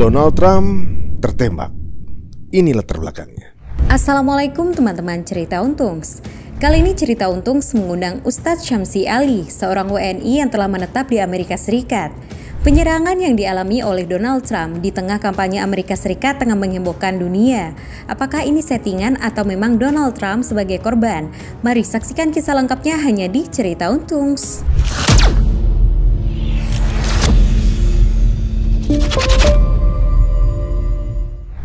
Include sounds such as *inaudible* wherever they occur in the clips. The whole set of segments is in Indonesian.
Donald Trump tertembak. Ini latar belakangnya. Assalamualaikum teman-teman cerita untung. Kali ini cerita untung mengundang Ustadz Syamsi Ali, seorang WNI yang telah menetap di Amerika Serikat. Penyerangan yang dialami oleh Donald Trump di tengah kampanye Amerika Serikat tengah menghebohkan dunia. Apakah ini settingan atau memang Donald Trump sebagai korban? Mari saksikan kisah lengkapnya hanya di Cerita Untungs.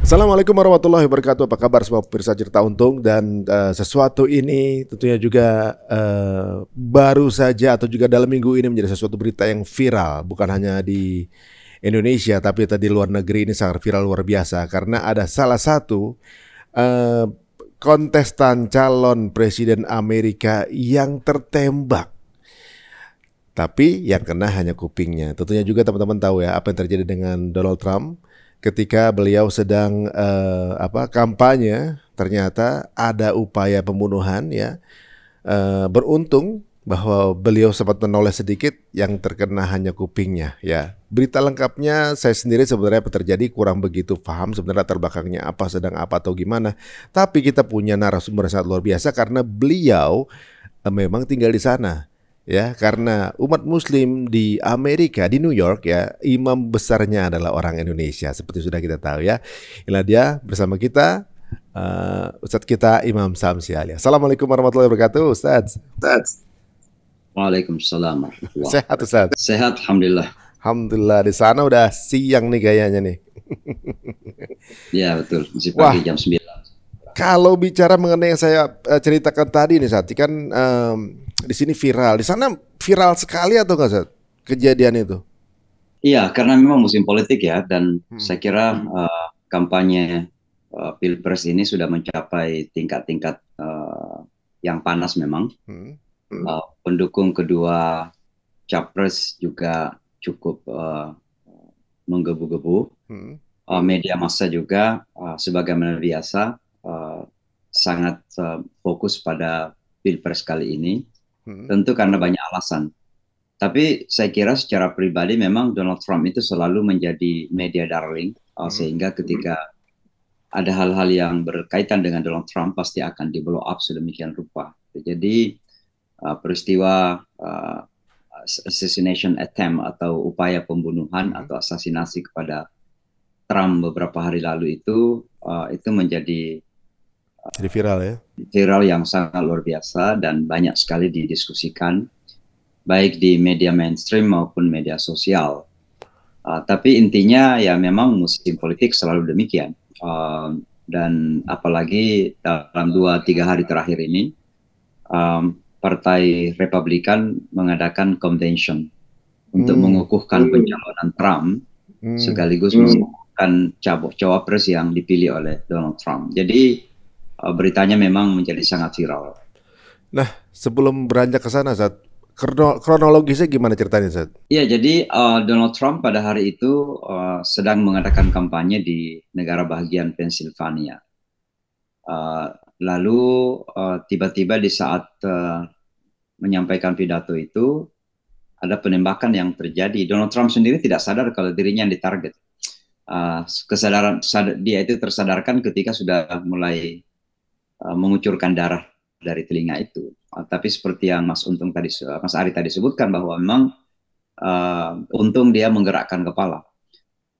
Assalamualaikum warahmatullahi wabarakatuh. Apa kabar semua pemirsa cerita untung dan uh, sesuatu ini tentunya juga uh, baru saja atau juga dalam minggu ini menjadi sesuatu berita yang viral bukan hanya di Indonesia tapi tadi luar negeri ini sangat viral luar biasa karena ada salah satu uh, kontestan calon presiden Amerika yang tertembak tapi yang kena hanya kupingnya. Tentunya juga teman-teman tahu ya apa yang terjadi dengan Donald Trump ketika beliau sedang eh, apa kampanye ternyata ada upaya pembunuhan ya eh, beruntung bahwa beliau sempat menoleh sedikit yang terkena hanya kupingnya ya. Berita lengkapnya saya sendiri sebenarnya terjadi kurang begitu paham sebenarnya terbakarnya apa sedang apa atau gimana. Tapi kita punya narasumber yang sangat luar biasa karena beliau uh, memang tinggal di sana ya karena umat muslim di Amerika di New York ya imam besarnya adalah orang Indonesia seperti sudah kita tahu ya inilah dia bersama kita uh, Ustadz kita Imam Samsi Ali Assalamualaikum warahmatullahi wabarakatuh Ustadz Ustadz Waalaikumsalam Sehat Ustadz Sehat Alhamdulillah Alhamdulillah di sana udah siang nih kayaknya nih ya betul masih pagi Wah. jam 9 kalau bicara mengenai yang saya eh, ceritakan tadi nih saat kan um, di sini viral. Di sana viral sekali atau enggak saat Kejadian itu? Iya, karena memang musim politik ya dan hmm. saya kira uh, kampanye uh, Pilpres ini sudah mencapai tingkat-tingkat uh, yang panas memang. Hmm. Hmm. Uh, pendukung kedua Capres juga cukup uh, menggebu-gebu. Hmm. Uh, media massa juga uh, sebagaimana biasa Eh, sangat uh, fokus pada pilpres kali ini, hmm. tentu karena banyak alasan. Tapi saya kira secara pribadi memang Donald Trump itu selalu menjadi media darling, eh, hmm. sehingga ketika ada hal-hal yang berkaitan dengan Donald Trump pasti akan di blow up sedemikian rupa. Jadi uh, peristiwa uh, assassination attempt atau upaya pembunuhan hmm. atau asasinasi kepada Trump beberapa hari lalu itu uh, itu menjadi jadi viral ya? Viral yang sangat luar biasa dan banyak sekali didiskusikan baik di media mainstream maupun media sosial. Uh, tapi intinya ya memang musim politik selalu demikian. Uh, dan apalagi dalam dua tiga hari terakhir ini um, Partai Republikan mengadakan convention hmm. untuk mengukuhkan hmm. pencalonan Trump hmm. sekaligus hmm. mengukuhkan cawapres yang dipilih oleh Donald Trump. Jadi Eh, beritanya memang menjadi sangat viral. Nah, sebelum beranjak ke sana, Zat, kronologisnya gimana ceritanya, Zat? Iya, jadi uh, Donald Trump pada hari itu uh, sedang mengadakan kampanye di negara bagian Pennsylvania. Uh, lalu tiba-tiba uh, di saat uh, menyampaikan pidato itu, ada penembakan yang terjadi. Donald Trump sendiri tidak sadar kalau dirinya yang ditarget. Uh, kesadaran sad, dia itu tersadarkan ketika sudah mulai Eh, mengucurkan darah dari telinga itu. Eh, tapi seperti yang Mas Untung tadi, Mas Ari tadi sebutkan bahwa memang uh, Untung dia menggerakkan kepala.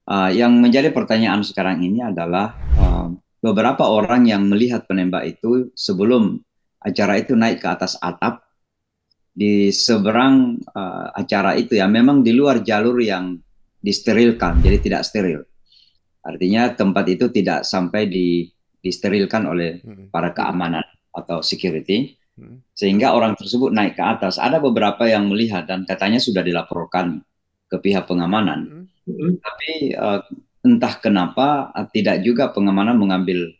Uh, yang menjadi pertanyaan sekarang ini adalah uh, beberapa orang yang melihat penembak itu sebelum acara itu naik ke atas atap di seberang uh, acara itu ya memang di luar jalur yang disterilkan, jadi tidak steril. Artinya tempat itu tidak sampai di disterilkan oleh hmm. para keamanan atau security hmm. sehingga orang tersebut naik ke atas ada beberapa yang melihat dan katanya sudah dilaporkan ke pihak pengamanan hmm. tapi uh, entah kenapa eh, tidak juga pengamanan mengambil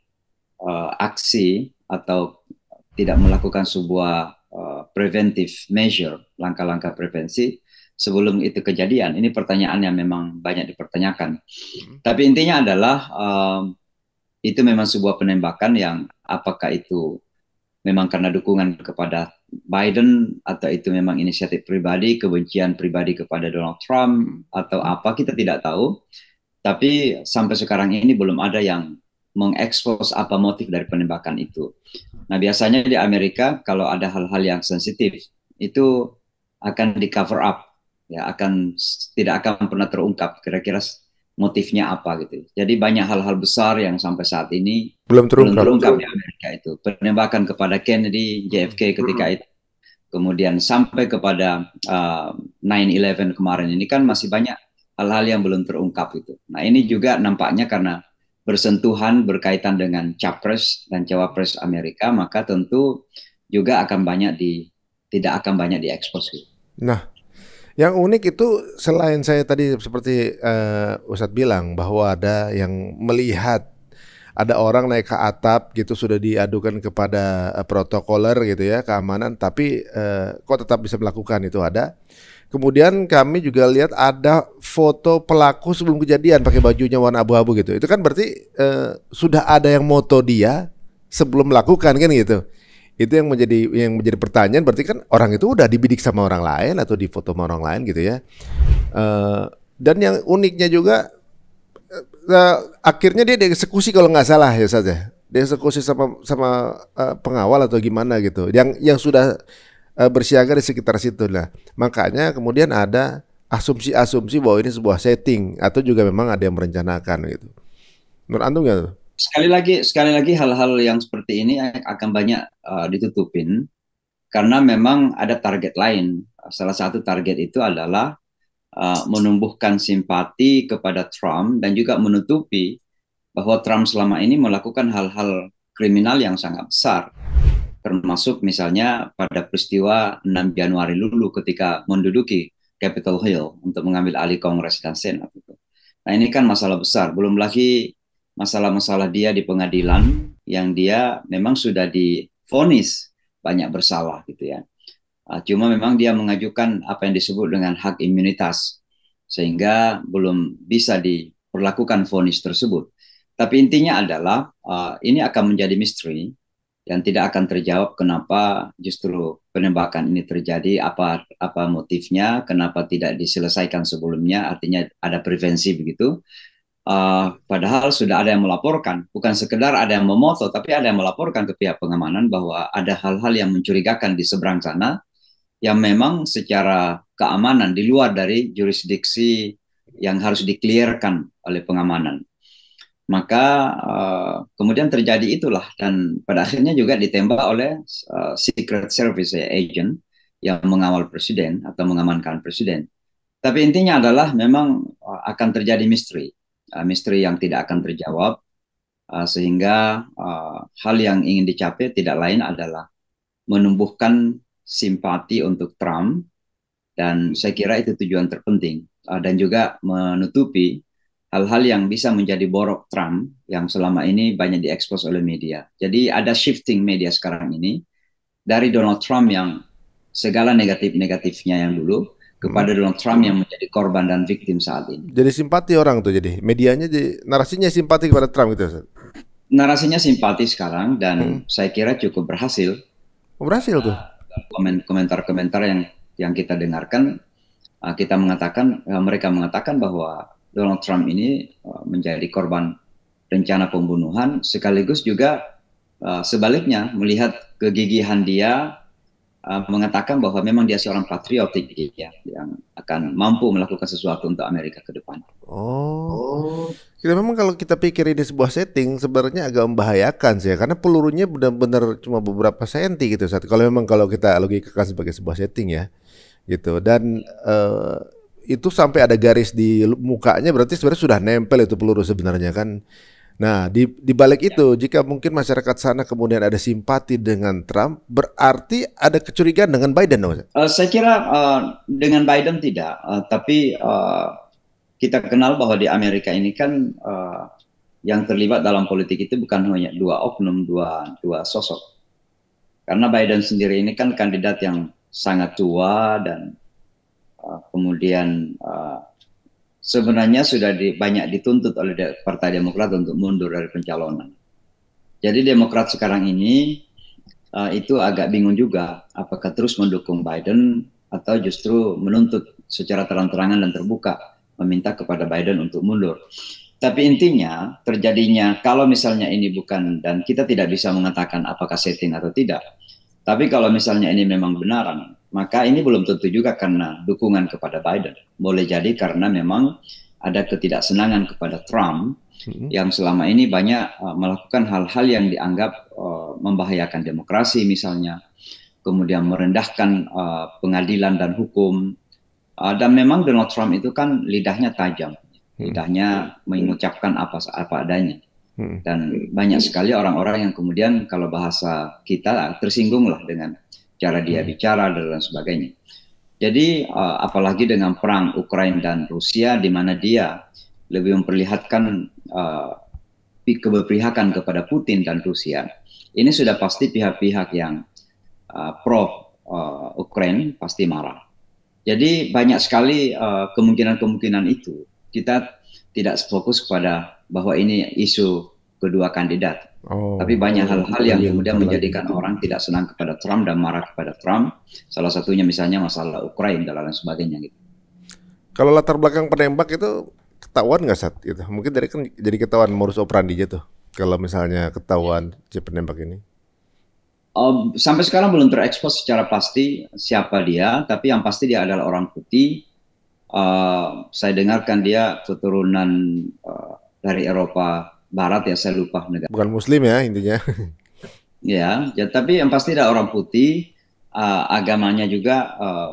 uh, aksi atau tidak melakukan sebuah uh, preventive measure langkah-langkah prevensi sebelum itu kejadian ini pertanyaan yang memang banyak dipertanyakan hmm. tapi intinya adalah uh, itu memang sebuah penembakan yang apakah itu memang karena dukungan kepada Biden atau itu memang inisiatif pribadi, kebencian pribadi kepada Donald Trump atau hmm. apa kita tidak tahu. Tapi sampai sekarang ini belum ada yang mengekspos apa motif dari penembakan itu. Nah biasanya di Amerika kalau ada hal-hal yang sensitif itu akan di cover up, ya akan tidak akan pernah terungkap. Kira-kira motifnya apa gitu. Jadi banyak hal-hal besar yang sampai saat ini belum terungkap, belum terungkap di Amerika itu. Penembakan kepada Kennedy, JFK ketika hmm. itu. Kemudian sampai kepada uh, 9/11 kemarin ini kan masih banyak hal-hal yang belum terungkap itu. Nah, ini juga nampaknya karena bersentuhan berkaitan dengan capres dan cawapres Amerika, maka tentu juga akan banyak di tidak akan banyak diekspos gitu. Nah, yang unik itu selain saya tadi seperti uh, Ustadz bilang bahwa ada yang melihat ada orang naik ke atap gitu sudah diadukan kepada uh, protokoler gitu ya keamanan tapi uh, kok tetap bisa melakukan itu ada. Kemudian kami juga lihat ada foto pelaku sebelum kejadian pakai bajunya warna abu-abu gitu. Itu kan berarti uh, sudah ada yang moto dia sebelum melakukan kan gitu itu yang menjadi yang menjadi pertanyaan berarti kan orang itu udah dibidik sama orang lain atau difoto sama orang lain gitu ya uh, dan yang uniknya juga uh, akhirnya dia dieksekusi kalau nggak salah ya saja ya. dieksekusi sama sama uh, pengawal atau gimana gitu yang yang sudah uh, bersiaga di sekitar situ lah makanya kemudian ada asumsi-asumsi bahwa ini sebuah setting atau juga memang ada yang merencanakan gitu menurut antum ya. tuh sekali lagi sekali lagi hal-hal yang seperti ini akan banyak uh, ditutupin karena memang ada target lain. Salah satu target itu adalah uh, menumbuhkan simpati kepada Trump dan juga menutupi bahwa Trump selama ini melakukan hal-hal kriminal yang sangat besar termasuk misalnya pada peristiwa 6 Januari lalu ketika menduduki Capitol Hill untuk mengambil alih Kongres dan Senat. Nah ini kan masalah besar, belum lagi masalah-masalah dia di pengadilan yang dia memang sudah difonis banyak bersalah gitu ya. Uh, cuma memang dia mengajukan apa yang disebut dengan hak imunitas sehingga belum bisa diperlakukan vonis tersebut. Tapi intinya adalah uh, ini akan menjadi misteri yang tidak akan terjawab kenapa justru penembakan ini terjadi, apa apa motifnya, kenapa tidak diselesaikan sebelumnya, artinya ada prevensi begitu. Uh, padahal sudah ada yang melaporkan, bukan sekedar ada yang memoto, tapi ada yang melaporkan ke pihak pengamanan bahwa ada hal-hal yang mencurigakan di seberang sana yang memang secara keamanan di luar dari jurisdiksi yang harus dikelirkan oleh pengamanan. Maka uh, kemudian terjadi itulah dan pada akhirnya juga ditembak oleh uh, Secret Service ya, agent yang mengawal presiden atau mengamankan presiden. Tapi intinya adalah memang akan terjadi misteri Uh, misteri yang tidak akan terjawab uh, sehingga uh, hal yang ingin dicapai tidak lain adalah menumbuhkan simpati untuk Trump dan saya kira itu tujuan terpenting dan juga menutupi hal-hal yang bisa menjadi borok Trump yang selama ini banyak diekspos oleh media. Jadi ada shifting media sekarang ini dari Donald Trump yang segala negatif-negatifnya yang dulu kepada hmm. Donald Trump yang menjadi korban dan victim saat ini. Jadi simpati orang tuh jadi medianya jadi narasinya simpati kepada Trump gitu Ustaz. Narasinya simpati sekarang dan hmm. saya kira cukup berhasil. Oh, berhasil tuh. Ah, komentar-komentar yang yang kita dengarkan ah, kita mengatakan ah, mereka mengatakan bahwa Donald Trump ini menjadi korban rencana pembunuhan sekaligus juga sebaliknya melihat kegigihan dia Uh, mengatakan bahwa memang dia seorang patriotik ya, yang akan mampu melakukan sesuatu untuk Amerika ke depan. Oh. oh. Kita memang kalau kita pikir ini sebuah setting sebenarnya agak membahayakan sih ya karena pelurunya benar-benar cuma beberapa senti gitu saat kalau memang kalau kita logikakan sebagai sebuah setting ya gitu dan uh, itu sampai ada garis di mukanya berarti sebenarnya sudah nempel itu peluru sebenarnya kan Nah, di, di balik iya. itu, jika mungkin masyarakat sana kemudian ada simpati dengan Trump, berarti ada kecurigaan dengan Biden, Uh, saya kira uh, dengan Biden tidak, uh, tapi uh, kita kenal bahwa di Amerika ini kan uh, yang terlibat dalam politik itu bukan hanya dua oknum, dua dua sosok. Karena Biden sendiri ini kan kandidat yang sangat tua dan uh, kemudian uh, sebenarnya sudah di, banyak dituntut oleh Partai Demokrat untuk mundur dari pencalonan. Jadi Demokrat sekarang ini uh, itu agak bingung juga apakah terus mendukung Biden atau justru menuntut secara terang-terangan dan terbuka meminta kepada Biden untuk mundur. Tapi intinya terjadinya kalau misalnya ini bukan dan kita tidak bisa mengatakan apakah setting atau tidak. Tapi kalau misalnya ini memang benaran, maka ini belum tentu juga karena dukungan kepada Biden. Boleh jadi karena memang ada ketidaksenangan kepada Trump hmm. yang selama ini banyak uh, melakukan hal-hal yang dianggap uh, membahayakan demokrasi misalnya, kemudian merendahkan uh, pengadilan dan hukum. Uh, dan memang Donald Trump itu kan lidahnya tajam, hmm. lidahnya hmm. mengucapkan apa apa adanya. Hmm. Dan banyak sekali orang-orang yang kemudian kalau bahasa kita tersinggung lah dengan cara dia hmm. bicara dan lain sebagainya. Jadi uh, apalagi dengan perang Ukraina dan Rusia di mana dia lebih memperlihatkan uh, keberpihakan kepada Putin dan Rusia. Ini sudah pasti pihak-pihak yang uh, pro uh, Ukraina pasti marah. Jadi banyak sekali kemungkinan-kemungkinan uh, itu. Kita tidak fokus kepada bahwa ini isu kedua kandidat. Oh. Tapi banyak hal-hal yang iya, kemudian menjadikan orang tidak senang kepada Trump dan marah kepada Trump. Salah satunya misalnya masalah Ukraina dan lain sebagainya gitu. Kalau latar belakang penembak itu ketahuan nggak saat itu? Mungkin dari kan jadi ketahuan modus operandi tuh. Kalau misalnya ketahuan si penembak ini. Um, sampai sekarang belum terekspos secara pasti siapa dia, tapi yang pasti dia adalah orang putih. Uh, saya dengarkan dia keturunan uh, dari Eropa barat ya saya lupa negara. Bukan muslim ya intinya. *laughs* ya, ya tapi yang pasti ada orang putih, uh, agamanya juga uh,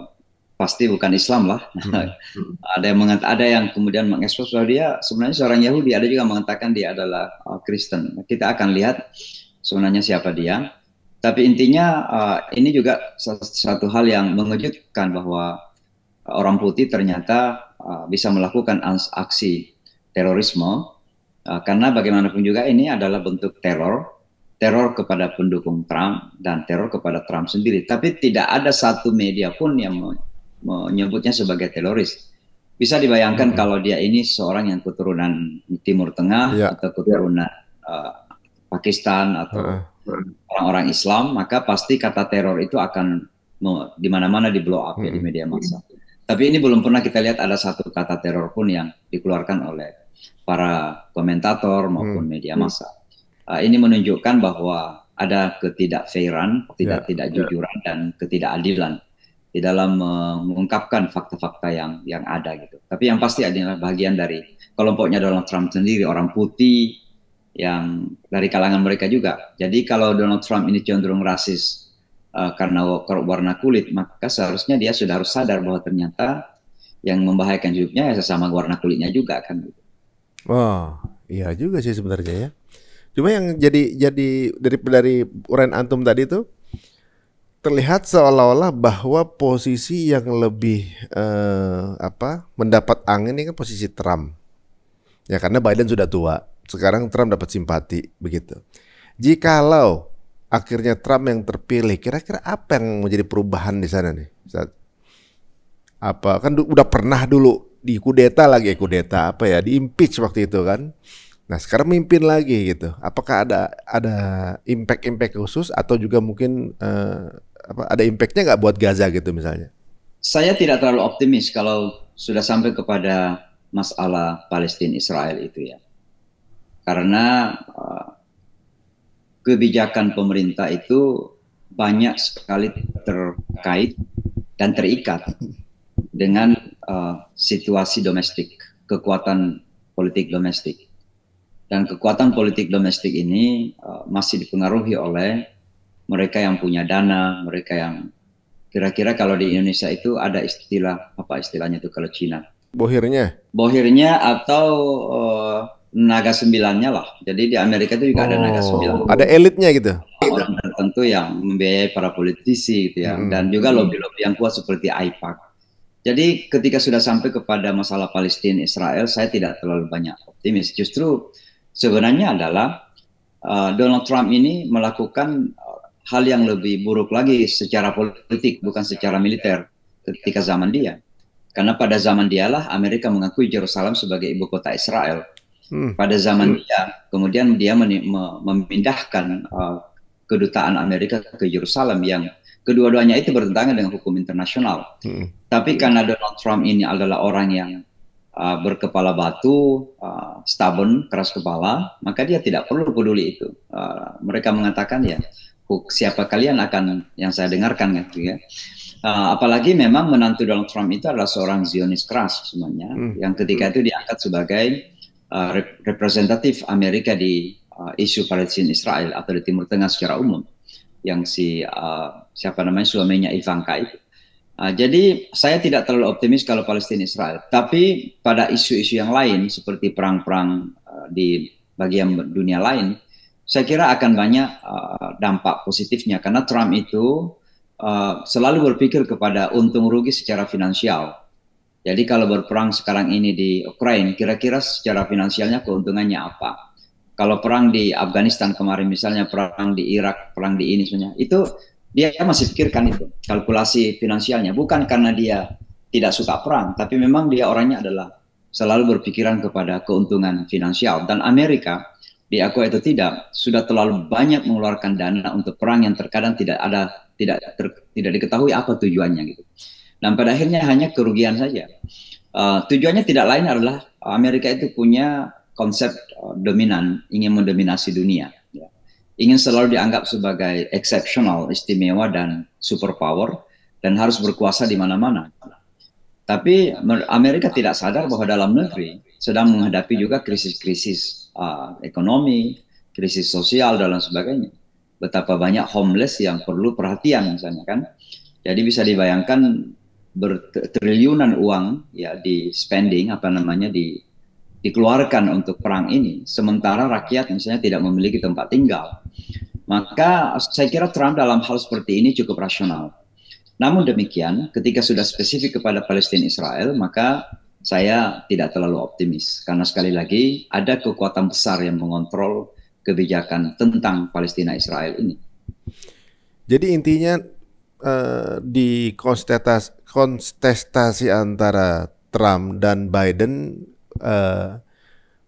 pasti bukan Islam lah. Hmm. *laughs* ada yang mengat ada yang kemudian mengekspos bahwa dia sebenarnya seorang Yahudi, ada juga mengatakan dia adalah uh, Kristen. Kita akan lihat sebenarnya siapa dia. Tapi intinya uh, ini juga satu hal yang mengejutkan bahwa orang putih ternyata uh, bisa melakukan aksi terorisme Eh, karena bagaimanapun juga ini adalah bentuk teror, teror kepada pendukung Trump dan teror kepada Trump sendiri. Tapi tidak ada satu media pun yang menyebutnya sebagai teroris. Bisa dibayangkan hmm. kalau dia ini seorang yang keturunan Timur Tengah ya. atau keturunan uh, Pakistan atau orang-orang uh. Islam, maka pasti kata teror itu akan di mana-mana di blow up hmm. ya di hmm. media massa. Hmm. Tapi ini belum pernah kita lihat ada satu kata teror pun yang dikeluarkan oleh para komentator maupun hmm. media hmm. massa. Uh, ini menunjukkan bahwa ada ketidakfairan, tidak ya. tidak yeah. dan ketidakadilan di dalam uh, mengungkapkan fakta-fakta yang yang ada gitu. Tapi yang pasti adalah bagian dari kelompoknya Donald Trump sendiri orang putih yang dari kalangan mereka juga. Jadi kalau Donald Trump ini cenderung rasis uh, karena warna kulit, maka seharusnya dia sudah harus sadar bahwa ternyata yang membahayakan hidupnya ya sesama warna kulitnya juga kan gitu. Oh, iya juga sih sebenarnya ya. Cuma yang jadi jadi dari dari uraian antum tadi itu terlihat seolah-olah bahwa posisi yang lebih eh, apa mendapat angin ini kan posisi Trump. Ya karena Biden sudah tua, sekarang Trump dapat simpati begitu. Jikalau akhirnya Trump yang terpilih, kira-kira apa yang menjadi perubahan di sana nih? Saat apa kan udah pernah dulu di kudeta lagi eh, kudeta apa ya di impeach waktu itu kan nah sekarang mimpin lagi gitu apakah ada ada impact impact khusus atau juga mungkin uh, apa ada impactnya nggak buat Gaza gitu misalnya saya tidak terlalu optimis kalau sudah sampai kepada masalah Palestina Israel itu ya karena uh, kebijakan pemerintah itu banyak sekali terkait dan terikat dengan uh, situasi domestik, kekuatan politik domestik. Dan kekuatan politik domestik ini uh, masih dipengaruhi oleh mereka yang punya dana, mereka yang kira-kira kalau di Indonesia itu ada istilah apa istilahnya itu kalau Cina? Bohirnya. Bohirnya atau uh, naga sembilannya lah. Jadi di Amerika itu juga oh, ada naga oh, sembilan. Ada elitnya gitu. Orang tertentu yang membiayai para politisi gitu ya, hmm. dan juga lobby-lobby yang kuat seperti AIPAC. Jadi ketika sudah sampai kepada masalah Palestina Israel, saya tidak terlalu banyak optimis. Justru sebenarnya adalah uh, Donald Trump ini melakukan eh, hal yang lebih buruk lagi secara politik, bukan secara militer ketika zaman dia. Karena pada zaman dialah Amerika mengakui Jerusalem sebagai ibu kota Israel. Hmm. Pada zaman hmm. dia, kemudian dia memindahkan uh, kedutaan Amerika ke Yerusalem yang kedua-duanya itu bertentangan dengan hukum internasional. Hmm. Tapi karena Donald Trump ini adalah orang yang uh, berkepala batu, uh, stubborn, keras kepala, maka dia tidak perlu peduli itu. Uh, mereka mengatakan ya, siapa kalian akan yang saya dengarkan gitu ya. Uh, apalagi memang menantu Donald Trump itu adalah seorang Zionis keras semuanya, hmm. yang ketika itu diangkat sebagai uh, representatif Amerika di uh, isu Palestina Israel atau di Timur Tengah secara umum yang si uh, siapa namanya suaminya Ivanka itu. Uh, jadi saya tidak terlalu optimis kalau Palestina Israel. Tapi pada isu-isu yang lain seperti perang-perang uh, di bagian dunia lain, saya kira akan banyak uh, dampak positifnya karena Trump itu uh, selalu berpikir kepada untung rugi secara finansial. Jadi kalau berperang sekarang ini di Ukraina, kira-kira secara finansialnya keuntungannya apa? kalau perang di Afghanistan kemarin misalnya perang di Irak perang di ini semuanya itu dia masih pikirkan itu kalkulasi finansialnya bukan karena dia tidak suka perang tapi memang dia orangnya adalah selalu berpikiran kepada keuntungan finansial dan Amerika di aku itu tidak sudah terlalu banyak mengeluarkan dana untuk perang yang terkadang tidak ada tidak ter, tidak diketahui apa tujuannya gitu dan pada akhirnya hanya kerugian saja uh, tujuannya tidak lain adalah Amerika itu punya konsep uh, dominan, ingin mendominasi dunia. Ya. Ingin selalu dianggap sebagai exceptional, istimewa, dan superpower, dan harus berkuasa di mana-mana. Tapi Amerika tidak sadar bahwa dalam negeri sedang menghadapi juga krisis-krisis uh, ekonomi, krisis sosial, dan lain sebagainya. Betapa banyak homeless yang perlu perhatian misalnya kan. Jadi bisa dibayangkan bertriliunan uang ya di spending apa namanya di dikeluarkan untuk perang ini, sementara rakyat misalnya tidak memiliki tempat tinggal, maka saya kira Trump dalam hal seperti ini cukup rasional. Namun demikian, ketika sudah spesifik kepada Palestina Israel, maka saya tidak terlalu optimis karena sekali lagi ada kekuatan besar yang mengontrol kebijakan tentang Palestina Israel ini. Jadi intinya uh, di kontestasi konstestasi antara Trump dan Biden uh,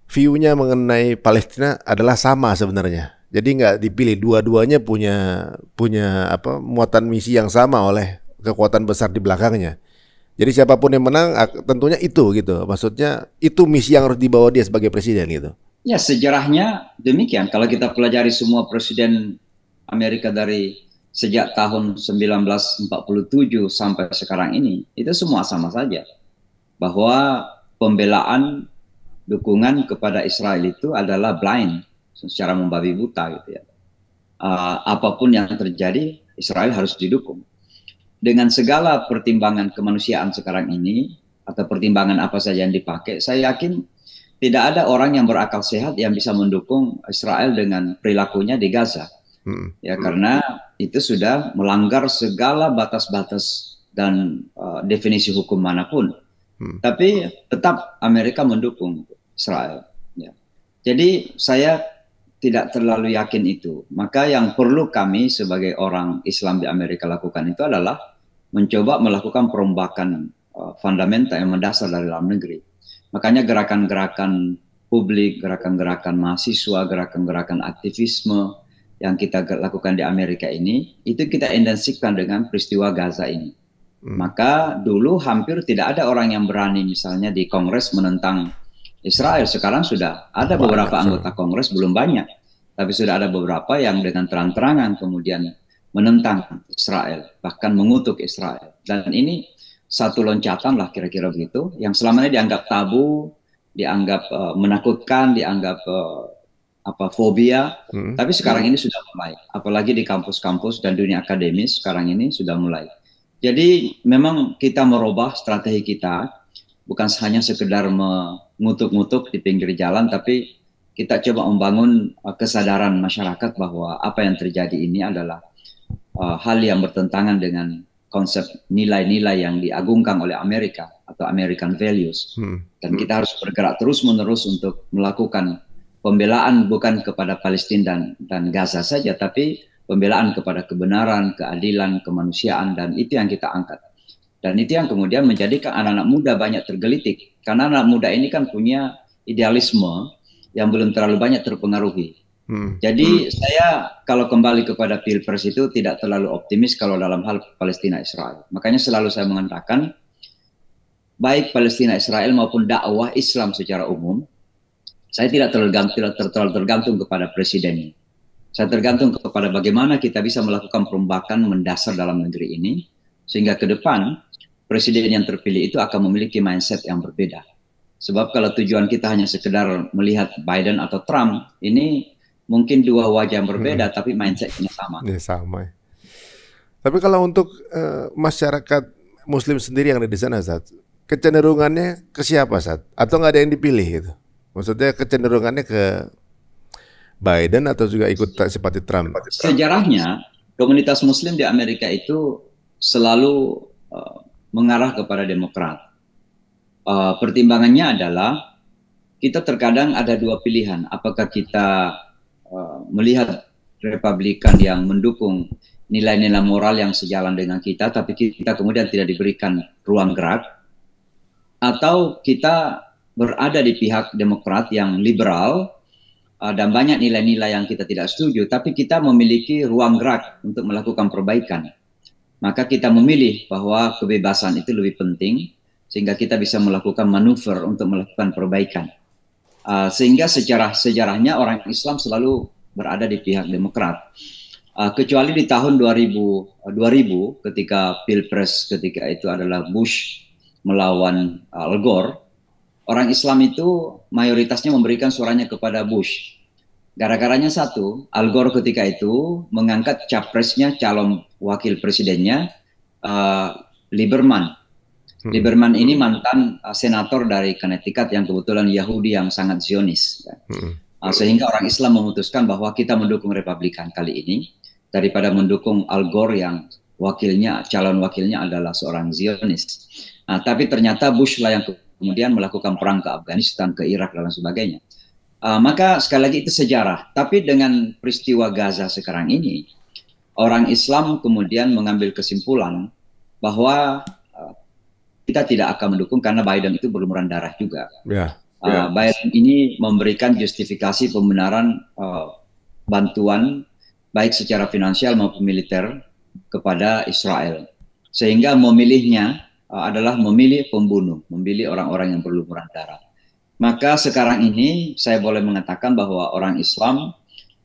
view-nya mengenai Palestina adalah sama sebenarnya. Jadi nggak dipilih dua-duanya punya punya apa muatan misi yang sama oleh kekuatan besar di belakangnya. Jadi siapapun yang menang tentunya itu gitu. Maksudnya itu misi yang harus dibawa dia sebagai presiden gitu. Ya sejarahnya demikian. Kalau kita pelajari semua presiden Amerika dari sejak tahun 1947 sampai sekarang ini itu semua sama saja. Bahwa pembelaan dukungan kepada Israel itu adalah blind secara membabi buta gitu ya. Uh, apapun yang terjadi Israel harus didukung. Dengan segala pertimbangan kemanusiaan sekarang ini atau pertimbangan apa saja yang dipakai, saya yakin tidak ada orang yang berakal sehat yang bisa mendukung Israel dengan perilakunya di Gaza. Hmm. Ya karena itu sudah melanggar segala batas-batas dan uh, definisi hukum manapun. Hmm. Tapi tetap Amerika mendukung Israel. Ya. Jadi saya tidak terlalu yakin itu. Maka yang perlu kami sebagai orang Islam di Amerika lakukan itu adalah mencoba melakukan perombakan uh, fundamental yang mendasar dari dalam negeri. Makanya gerakan-gerakan publik, gerakan-gerakan mahasiswa, gerakan-gerakan aktivisme yang kita lakukan di Amerika ini, itu kita intensifkan dengan peristiwa Gaza ini Hmm. Maka dulu hampir tidak ada orang yang berani misalnya di Kongres menentang Israel. Sekarang sudah ada beberapa anggota Kongres belum banyak, tapi sudah ada beberapa yang dengan terang-terangan kemudian menentang Israel, bahkan mengutuk Israel. Dan ini satu loncatan lah kira-kira begitu yang selama ini dianggap tabu, dianggap uh, menakutkan, dianggap uh, apa fobia, hmm. tapi sekarang ini sudah mulai, apalagi di kampus-kampus dan dunia akademis sekarang ini sudah mulai. Jadi memang kita merubah strategi kita, bukan hanya sekedar mengutuk-ngutuk di pinggir jalan, tapi kita coba membangun uh, kesadaran masyarakat bahwa apa yang terjadi ini adalah uh, hal yang bertentangan dengan konsep nilai-nilai yang diagungkan oleh Amerika atau American values. Hmm. Dan kita harus bergerak terus-menerus untuk melakukan pembelaan bukan kepada Palestina dan, dan Gaza saja, tapi pembelaan kepada kebenaran, keadilan, kemanusiaan, dan itu yang kita angkat. Dan itu yang kemudian menjadikan anak-anak muda banyak tergelitik. Karena anak muda ini kan punya idealisme yang belum terlalu banyak terpengaruhi. Hmm. Jadi hmm. saya kalau kembali kepada Pilpres itu tidak terlalu optimis kalau dalam hal Palestina Israel. Makanya selalu saya mengatakan baik Palestina Israel maupun dakwah Islam secara umum saya tidak terlalu, tidak tergantung kepada presidennya saya tergantung kepada bagaimana kita bisa melakukan perombakan mendasar dalam negeri ini, sehingga ke depan presiden yang terpilih itu akan memiliki mindset yang berbeda. Sebab kalau tujuan kita hanya sekedar melihat Biden atau Trump, ini mungkin dua wajah yang berbeda, hmm. tapi mindsetnya sama. Ya, sama. Tapi kalau untuk uh, masyarakat Muslim sendiri yang ada di sana, Zat, kecenderungannya ke siapa, Zat? Atau nggak ada yang dipilih gitu? Maksudnya kecenderungannya ke Biden atau juga ikut seperti Trump? Sejarahnya komunitas Muslim di Amerika itu selalu uh, mengarah kepada Demokrat. Uh, pertimbangannya adalah kita terkadang ada dua pilihan. Apakah kita uh, melihat Republikan yang mendukung nilai-nilai moral yang sejalan dengan kita, tapi kita kemudian tidak diberikan ruang gerak, atau kita berada di pihak Demokrat yang liberal, Eh, dan banyak nilai-nilai yang kita tidak setuju, tapi kita memiliki ruang gerak untuk melakukan perbaikan. Maka kita memilih bahwa kebebasan itu lebih penting, sehingga kita bisa melakukan manuver untuk melakukan perbaikan. Uh, sehingga sejarah sejarahnya orang Islam selalu berada di pihak Demokrat. Uh, kecuali di tahun 2000, 2000 ketika pilpres ketika itu adalah Bush melawan Al Gore, orang Islam itu mayoritasnya memberikan suaranya kepada Bush. Gara-garanya satu, Al Gore ketika itu mengangkat capresnya calon wakil presidennya uh, Lieberman. Hmm. Lieberman ini mantan uh, senator dari Connecticut yang kebetulan Yahudi yang sangat Zionis. Ya. Hmm. Uh, sehingga orang Islam memutuskan bahwa kita mendukung Republikan kali ini daripada mendukung Al Gore yang wakilnya calon wakilnya adalah seorang Zionis. Nah, tapi ternyata Bush lah yang kemudian melakukan perang ke Afghanistan, ke Irak dan lain sebagainya. Uh, maka sekali lagi itu sejarah. Tapi dengan peristiwa Gaza sekarang ini, orang Islam kemudian mengambil kesimpulan bahwa uh, kita tidak akan mendukung karena Biden itu berlumuran darah juga. Yeah. Ya, yeah. Uh, Biden ini memberikan justifikasi pembenaran uh, bantuan baik secara finansial maupun militer kepada Israel. Sehingga memilihnya uh, adalah memilih pembunuh, memilih orang-orang yang berlumuran darah. Maka sekarang ini saya boleh mengatakan bahwa orang Islam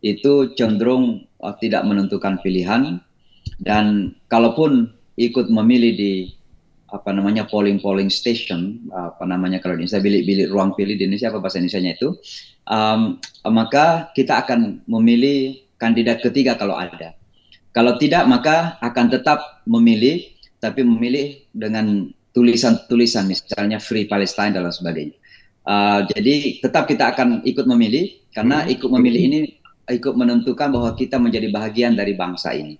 itu cenderung eh, tidak menentukan pilihan dan kalaupun ikut memilih di apa namanya polling polling station apa namanya kalau di Indonesia bilik-bilik ruang pilih di Indonesia apa bahasa Indonesia itu um, maka kita akan memilih kandidat ketiga kalau ada kalau tidak maka akan tetap memilih tapi memilih dengan tulisan-tulisan misalnya Free Palestine dan sebagainya Eh, jadi tetap kita akan ikut memilih karena hmm. ikut memilih ini ikut menentukan bahwa kita menjadi bagian dari bangsa ini.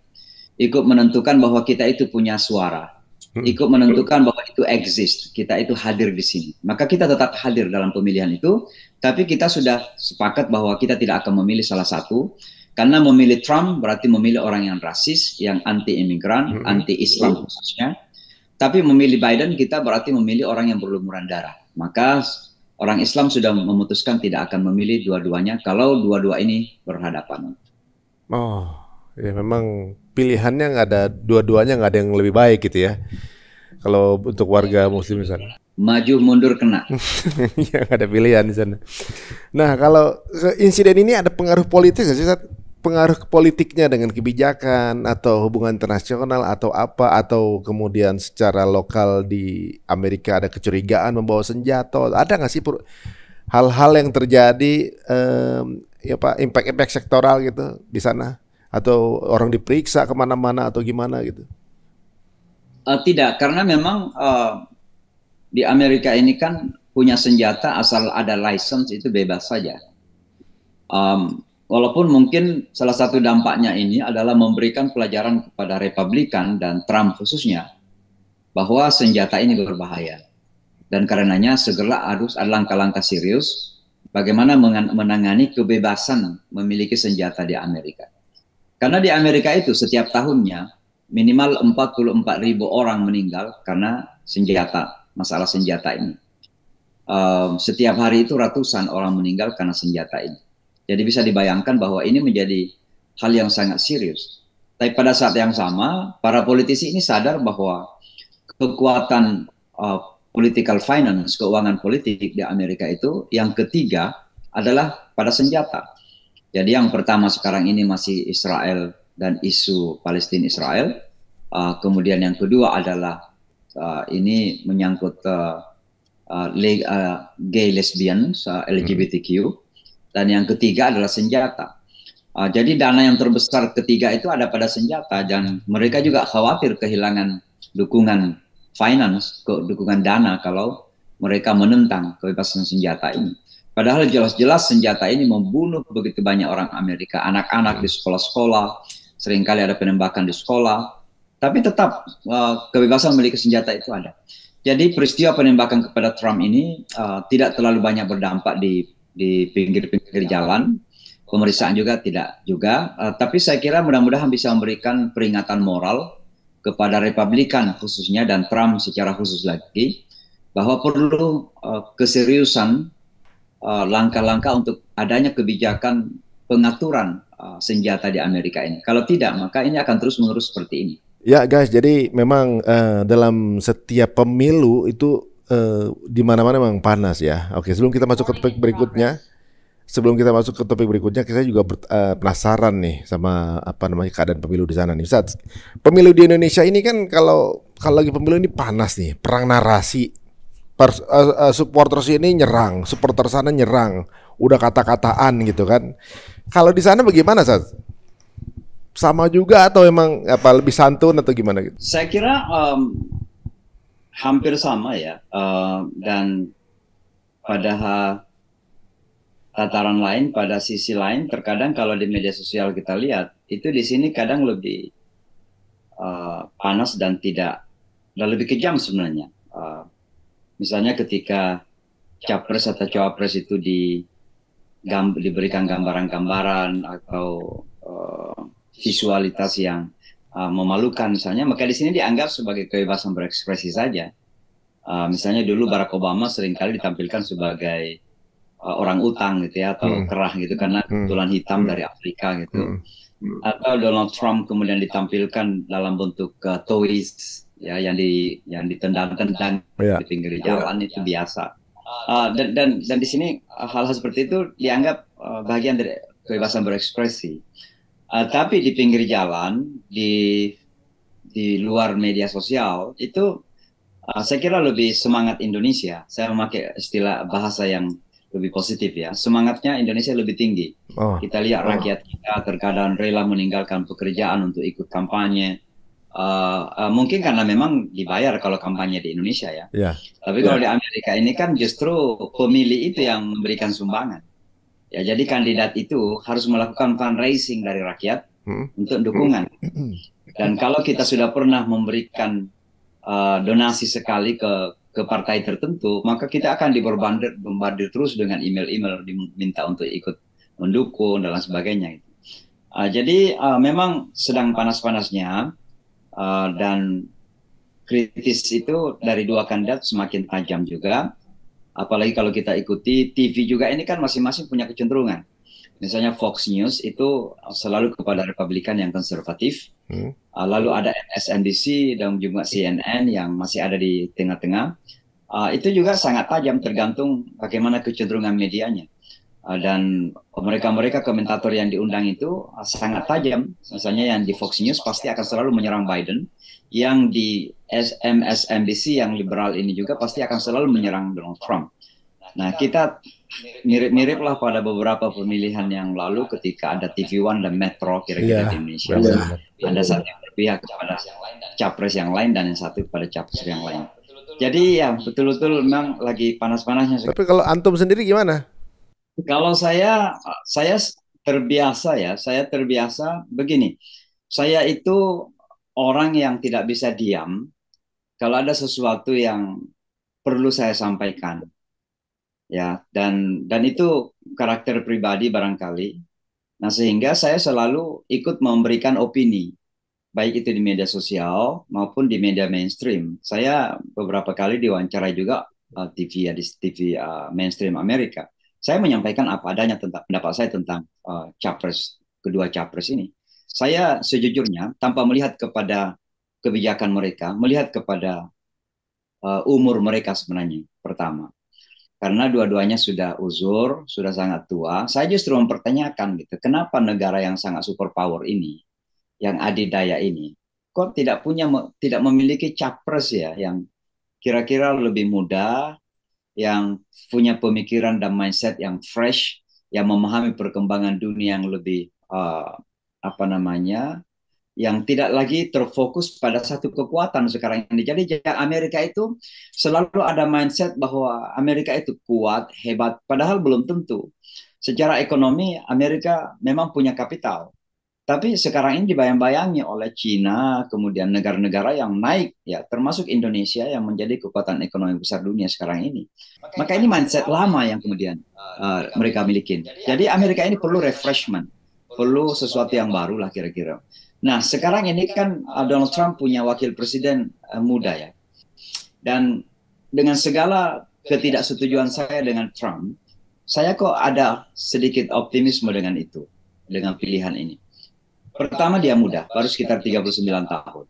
Ikut menentukan bahwa kita itu punya suara. Hmm. Ikut menentukan bahwa itu exist, kita itu hadir di sini. Maka kita tetap hadir dalam pemilihan itu, tapi kita sudah sepakat bahwa kita tidak akan memilih salah satu. Karena memilih Trump berarti memilih orang yang rasis, yang anti imigran, hmm. anti Islam khususnya. Tapi memilih Biden kita berarti memilih orang yang berlumuran darah. Maka orang Islam sudah memutuskan tidak akan memilih dua-duanya kalau dua-dua ini berhadapan. Oh, ya memang pilihannya nggak ada dua-duanya nggak ada yang lebih baik gitu ya. Kalau untuk warga Muslim di sana. Maju mundur kena. *laughs* Yang ada pilihan di sana. Nah kalau insiden ini ada pengaruh politis nggak sih? pengaruh politiknya dengan kebijakan atau hubungan internasional atau apa atau kemudian secara lokal di Amerika ada kecurigaan membawa senjata ada nggak sih hal-hal yang terjadi um, ya pak impact-impact sektoral gitu di sana atau orang diperiksa kemana-mana atau gimana gitu uh, tidak karena memang uh, di Amerika ini kan punya senjata asal ada license itu bebas saja um, Walaupun mungkin salah satu dampaknya ini adalah memberikan pelajaran kepada Republikan dan Trump khususnya bahwa senjata ini berbahaya. Dan karenanya segera harus ada langkah-langkah serius bagaimana menangani kebebasan memiliki senjata di Amerika. Karena di Amerika itu setiap tahunnya minimal 44 ribu orang meninggal karena senjata, masalah senjata ini. Ehm, setiap hari itu ratusan orang meninggal karena senjata ini jadi bisa dibayangkan bahwa ini menjadi hal yang sangat serius. Tapi pada saat yang sama, para politisi ini sadar bahwa kekuatan uh, political finance, keuangan politik di Amerika itu yang ketiga adalah pada senjata. Jadi yang pertama sekarang ini masih Israel dan isu Palestina Israel. Uh, kemudian yang kedua adalah uh, ini menyangkut uh, uh, uh gay lesbian uh, LGBTQ. Hmm. Dan yang ketiga adalah senjata. Uh, jadi dana yang terbesar ketiga itu ada pada senjata dan mereka juga khawatir kehilangan dukungan finance, ke, dukungan dana kalau mereka menentang kebebasan senjata ini. Padahal jelas-jelas senjata ini membunuh begitu banyak orang Amerika, anak-anak di sekolah-sekolah, seringkali ada penembakan di sekolah, tapi tetap uh, kebebasan memiliki senjata itu ada. Jadi peristiwa penembakan kepada Trump ini uh, tidak terlalu banyak berdampak di di pinggir-pinggir ya. jalan. Pemeriksaan juga tidak juga, uh, tapi saya kira mudah-mudahan bisa memberikan peringatan moral kepada Republikan khususnya dan Trump secara khusus lagi bahwa perlu uh, keseriusan eh, langkah-langkah uh, untuk adanya kebijakan pengaturan uh, senjata di Amerika ini. Kalau tidak, maka ini akan terus-menerus seperti ini. Ya guys, jadi memang uh, dalam setiap pemilu itu Eh, di mana-mana memang panas ya. Oke, sebelum kita masuk ke oh, topik iya, berikutnya, sebelum kita masuk ke topik berikutnya, kita juga ber, uh, penasaran nih sama apa namanya keadaan pemilu di sana nih. Saat pemilu di Indonesia ini kan kalau kalau lagi pemilu ini panas nih, perang narasi. Per, uh, eh, uh, supporter sini nyerang, supporter sana nyerang, udah kata-kataan gitu kan. Kalau di sana bagaimana, Ustaz? Sama juga atau emang apa lebih santun atau gimana gitu? Saya kira um, hampir sama ya uh, dan pada tataran lain pada sisi lain terkadang kalau di media sosial kita lihat itu di sini kadang lebih uh, panas dan tidak dan lebih kejam sebenarnya uh, misalnya ketika capres atau cawapres itu di diberikan gambaran-gambaran atau uh, visualitas yang Uh, memalukan misalnya, maka di sini dianggap sebagai kebebasan berekspresi saja. Uh, misalnya dulu Barack Obama seringkali ditampilkan sebagai uh, orang utang gitu ya atau hmm. kerah gitu karena hmm. kebetulan hitam hmm. dari Afrika gitu. Hmm. Atau Donald Trump kemudian ditampilkan dalam bentuk uh, toys ya yang di yang ditendang-tendang yeah. di pinggir ya. jalan yeah. itu ya. biasa. Uh, dan dan dan di sini uh, hal-hal seperti itu dianggap uh, bagian dari kebebasan berekspresi. Uh, tapi di pinggir jalan, di di luar media sosial itu uh, saya kira lebih semangat Indonesia. Saya memakai istilah bahasa yang lebih positif ya. Semangatnya Indonesia lebih tinggi. Oh. Kita lihat oh. rakyat kita terkadang rela meninggalkan pekerjaan untuk ikut kampanye. Uh, uh, mungkin karena memang dibayar kalau kampanye di Indonesia ya. Yeah. Tapi kalau yeah. di Amerika ini kan justru pemilih itu yang memberikan sumbangan. Ya, jadi kandidat itu harus melakukan fundraising dari rakyat hmm. untuk dukungan. Hmm. Dan kalau kita sudah pernah memberikan uh, donasi sekali ke ke partai tertentu, maka kita akan diberbandir bombardir terus dengan email-email diminta untuk ikut mendukung dan lain sebagainya. Uh, jadi uh, memang sedang panas-panasnya uh, dan kritis itu dari dua kandidat semakin tajam juga Apalagi kalau kita ikuti TV juga ini kan masing-masing punya kecenderungan. Misalnya Fox News itu selalu kepada Republikan yang konservatif. Hmm. Ah, lalu ada MSNBC dan juga CNN yang masih ada di tengah-tengah. Ah, itu juga sangat tajam tergantung bagaimana kecenderungan medianya. Uh, dan mereka-mereka komentator yang diundang itu sangat tajam. Misalnya yang di Fox News pasti akan selalu menyerang Biden yang di MSNBC yang liberal ini juga pasti akan selalu menyerang Donald Trump. Nah, kita mirip-mirip lah pada beberapa pemilihan yang lalu ketika ada TV One dan Metro kira-kira yeah, di Indonesia. Yeah. Ada satu yang berpihak kepada capres yang lain dan yang satu kepada capres yang lain. Jadi ya betul-betul memang lagi panas-panasnya. Tapi kalau antum sendiri gimana? Kalau saya saya terbiasa ya, saya terbiasa begini. Saya itu orang yang tidak bisa diam kalau ada sesuatu yang perlu saya sampaikan. Ya, dan dan itu karakter pribadi barangkali. Nah, sehingga saya selalu ikut memberikan opini baik itu di media sosial maupun di media mainstream. Saya beberapa kali diwawancara juga uh, eh, TV ya di TV uh, eh, mainstream Amerika. Saya menyampaikan apa adanya tentang pendapat saya tentang uh, capres kedua capres ini. Saya sejujurnya tanpa melihat kepada kebijakan mereka, melihat kepada uh, umur mereka sebenarnya pertama. Karena dua-duanya sudah uzur, sudah sangat tua. Saya justru mempertanyakan gitu, kenapa negara yang sangat superpower ini, yang adidaya ini, kok tidak punya tidak memiliki capres ya yang kira-kira lebih muda, yang punya pemikiran dan mindset yang fresh, yang memahami perkembangan dunia yang lebih uh, apa namanya yang tidak lagi terfokus pada satu kekuatan sekarang ini. Jadi Amerika itu selalu ada mindset bahwa Amerika itu kuat, hebat, padahal belum tentu. Secara ekonomi Amerika memang punya kapital. Tapi sekarang ini dibayang-bayangi oleh Cina, kemudian negara-negara yang naik, ya termasuk Indonesia yang menjadi kekuatan ekonomi besar dunia sekarang ini. Maka ini mindset lama yang kemudian uh, mereka miliki. Jadi Amerika ini perlu refreshment perlu sesuatu yang baru lah kira-kira. Nah sekarang ini kan Donald Trump punya wakil presiden eh, muda ya, dan dengan segala ketidaksetujuan saya dengan Trump, saya kok ada sedikit optimisme dengan itu, dengan pilihan ini. Pertama dia muda, baru sekitar 39 tahun.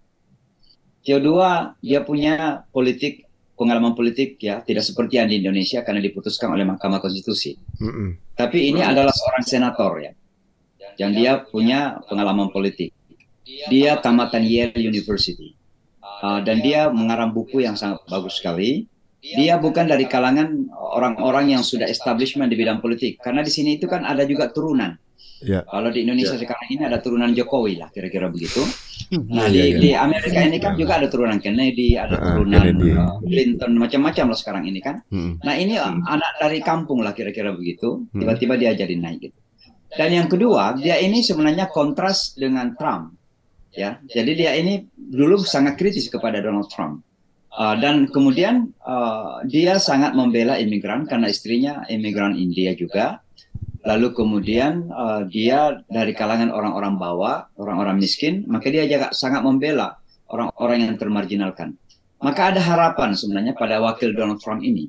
Kedua, dia punya politik pengalaman politik ya tidak seperti yang di Indonesia karena diputuskan oleh Mahkamah Konstitusi. Mm -mm. Tapi ini adalah seorang senator ya dan dia punya pengalaman politik. Dia tamatan Yale University uh, dan dia mengarang buku yang sangat bagus sekali. Dia bukan dari kalangan orang-orang yang sudah establishment di bidang politik karena di sini itu kan ada juga turunan. Yeah. Kalau di Indonesia yeah. sekarang ini ada turunan Jokowi lah kira-kira begitu. Hmm. Nah yeah, di, yeah. Iya. di Amerika ini kan juga ada turunan Kennedy, ada uh, turunan Kennedy. Eh, Clinton macam-macam loh sekarang ini kan. Hmm. Nah ini hmm. anak dari kampung lah kira-kira begitu. Hmm. Tiba-tiba dia jadi naik gitu. Dan yang kedua, dia ini sebenarnya kontras dengan Trump. Ya, jadi dia ini dulu sangat kritis kepada Donald Trump. Uh, dan kemudian uh, dia sangat membela imigran karena istrinya imigran India juga. Lalu kemudian uh, dia dari kalangan orang-orang bawah, orang-orang miskin, maka dia juga sangat membela orang-orang yang termarginalkan. Maka ada harapan sebenarnya pada wakil Donald Trump ini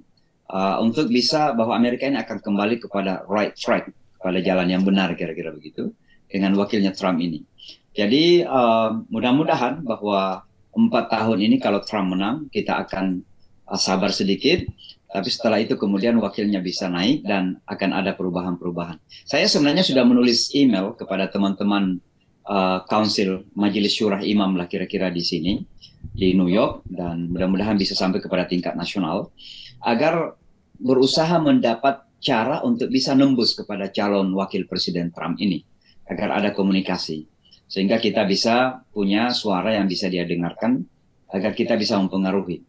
uh, untuk bisa bahwa Amerika ini akan kembali kepada right track pada jalan yang benar kira-kira begitu dengan wakilnya Trump ini. Jadi uh, mudah-mudahan bahwa empat tahun ini kalau Trump menang kita akan uh, sabar sedikit, tapi setelah itu kemudian wakilnya bisa naik dan akan ada perubahan-perubahan. Saya sebenarnya sudah menulis email kepada teman-teman uh, Council Majelis Syurah Imam lah kira-kira di sini di New York dan mudah-mudahan bisa sampai kepada tingkat nasional agar berusaha mendapat cara untuk bisa nembus kepada calon wakil presiden Trump ini agar ada komunikasi sehingga kita bisa punya suara yang bisa dia dengarkan agar kita bisa mempengaruhi.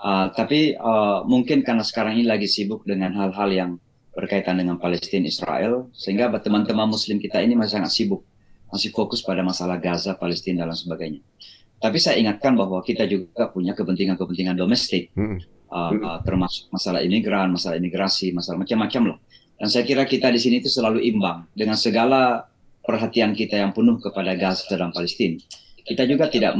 Uh, tapi uh, mungkin karena sekarang ini lagi sibuk dengan hal-hal yang berkaitan dengan Palestina Israel sehingga teman-teman Muslim kita ini masih sangat sibuk masih fokus pada masalah Gaza, Palestina dan sebagainya. Tapi saya ingatkan bahwa kita juga punya kepentingan-kepentingan domestik hmm. uh, termasuk masalah imigran, masalah imigrasi, masalah macam-macam loh. Dan saya kira kita di sini itu selalu imbang dengan segala perhatian kita yang penuh kepada Gaza dan Palestina. Kita juga tidak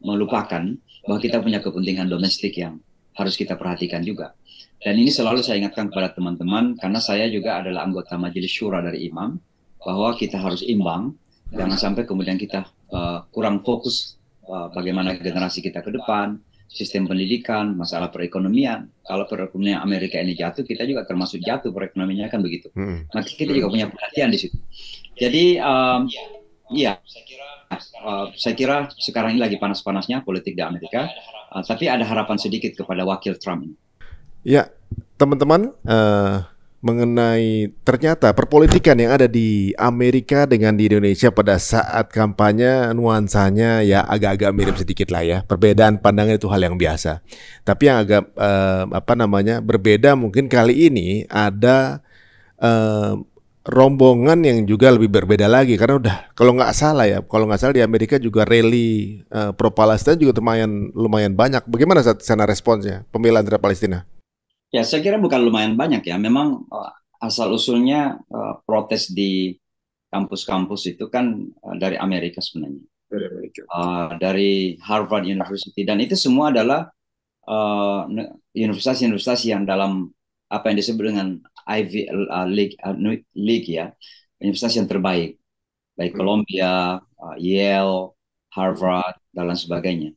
melupakan bahwa kita punya kepentingan domestik yang harus kita perhatikan juga. Dan ini selalu saya ingatkan kepada teman-teman karena saya juga adalah anggota Majelis Syura dari Imam bahwa kita harus imbang jangan sampai kemudian kita uh, kurang fokus uh, bagaimana generasi kita ke depan sistem pendidikan, masalah perekonomian. Kalau perekonomian Amerika ini jatuh, kita juga termasuk jatuh perekonomiannya kan begitu. Hmm. Maka kita juga punya perhatian di situ. Jadi, um, iya, uh, saya kira sekarang ini lagi panas-panasnya politik di Amerika, uh, tapi ada harapan sedikit kepada wakil Trump Ya, teman-teman, uh, mengenai ternyata perpolitikan yang ada di Amerika dengan di Indonesia pada saat kampanye nuansanya ya agak-agak mirip sedikit lah ya perbedaan pandangan itu hal yang biasa tapi yang agak eh, apa namanya berbeda mungkin kali ini ada eh, rombongan yang juga lebih berbeda lagi karena udah kalau nggak salah ya kalau nggak salah di Amerika juga rally eh, pro Palestina juga lumayan lumayan banyak bagaimana saat sana responsnya pembelaan terhadap Palestina Ya, saya kira bukan lumayan banyak ya. Memang eh, asal usulnya eh, protes di kampus-kampus itu kan eh, dari Amerika sebenarnya. Dari Amerika. Uh, dari Harvard University dan itu semua adalah universitas-universitas uh, yang dalam apa yang disebut dengan Ivy League, uh, League ya, universitas yang terbaik, baik hmm. Columbia, uh, Yale, Harvard dan lain sebagainya.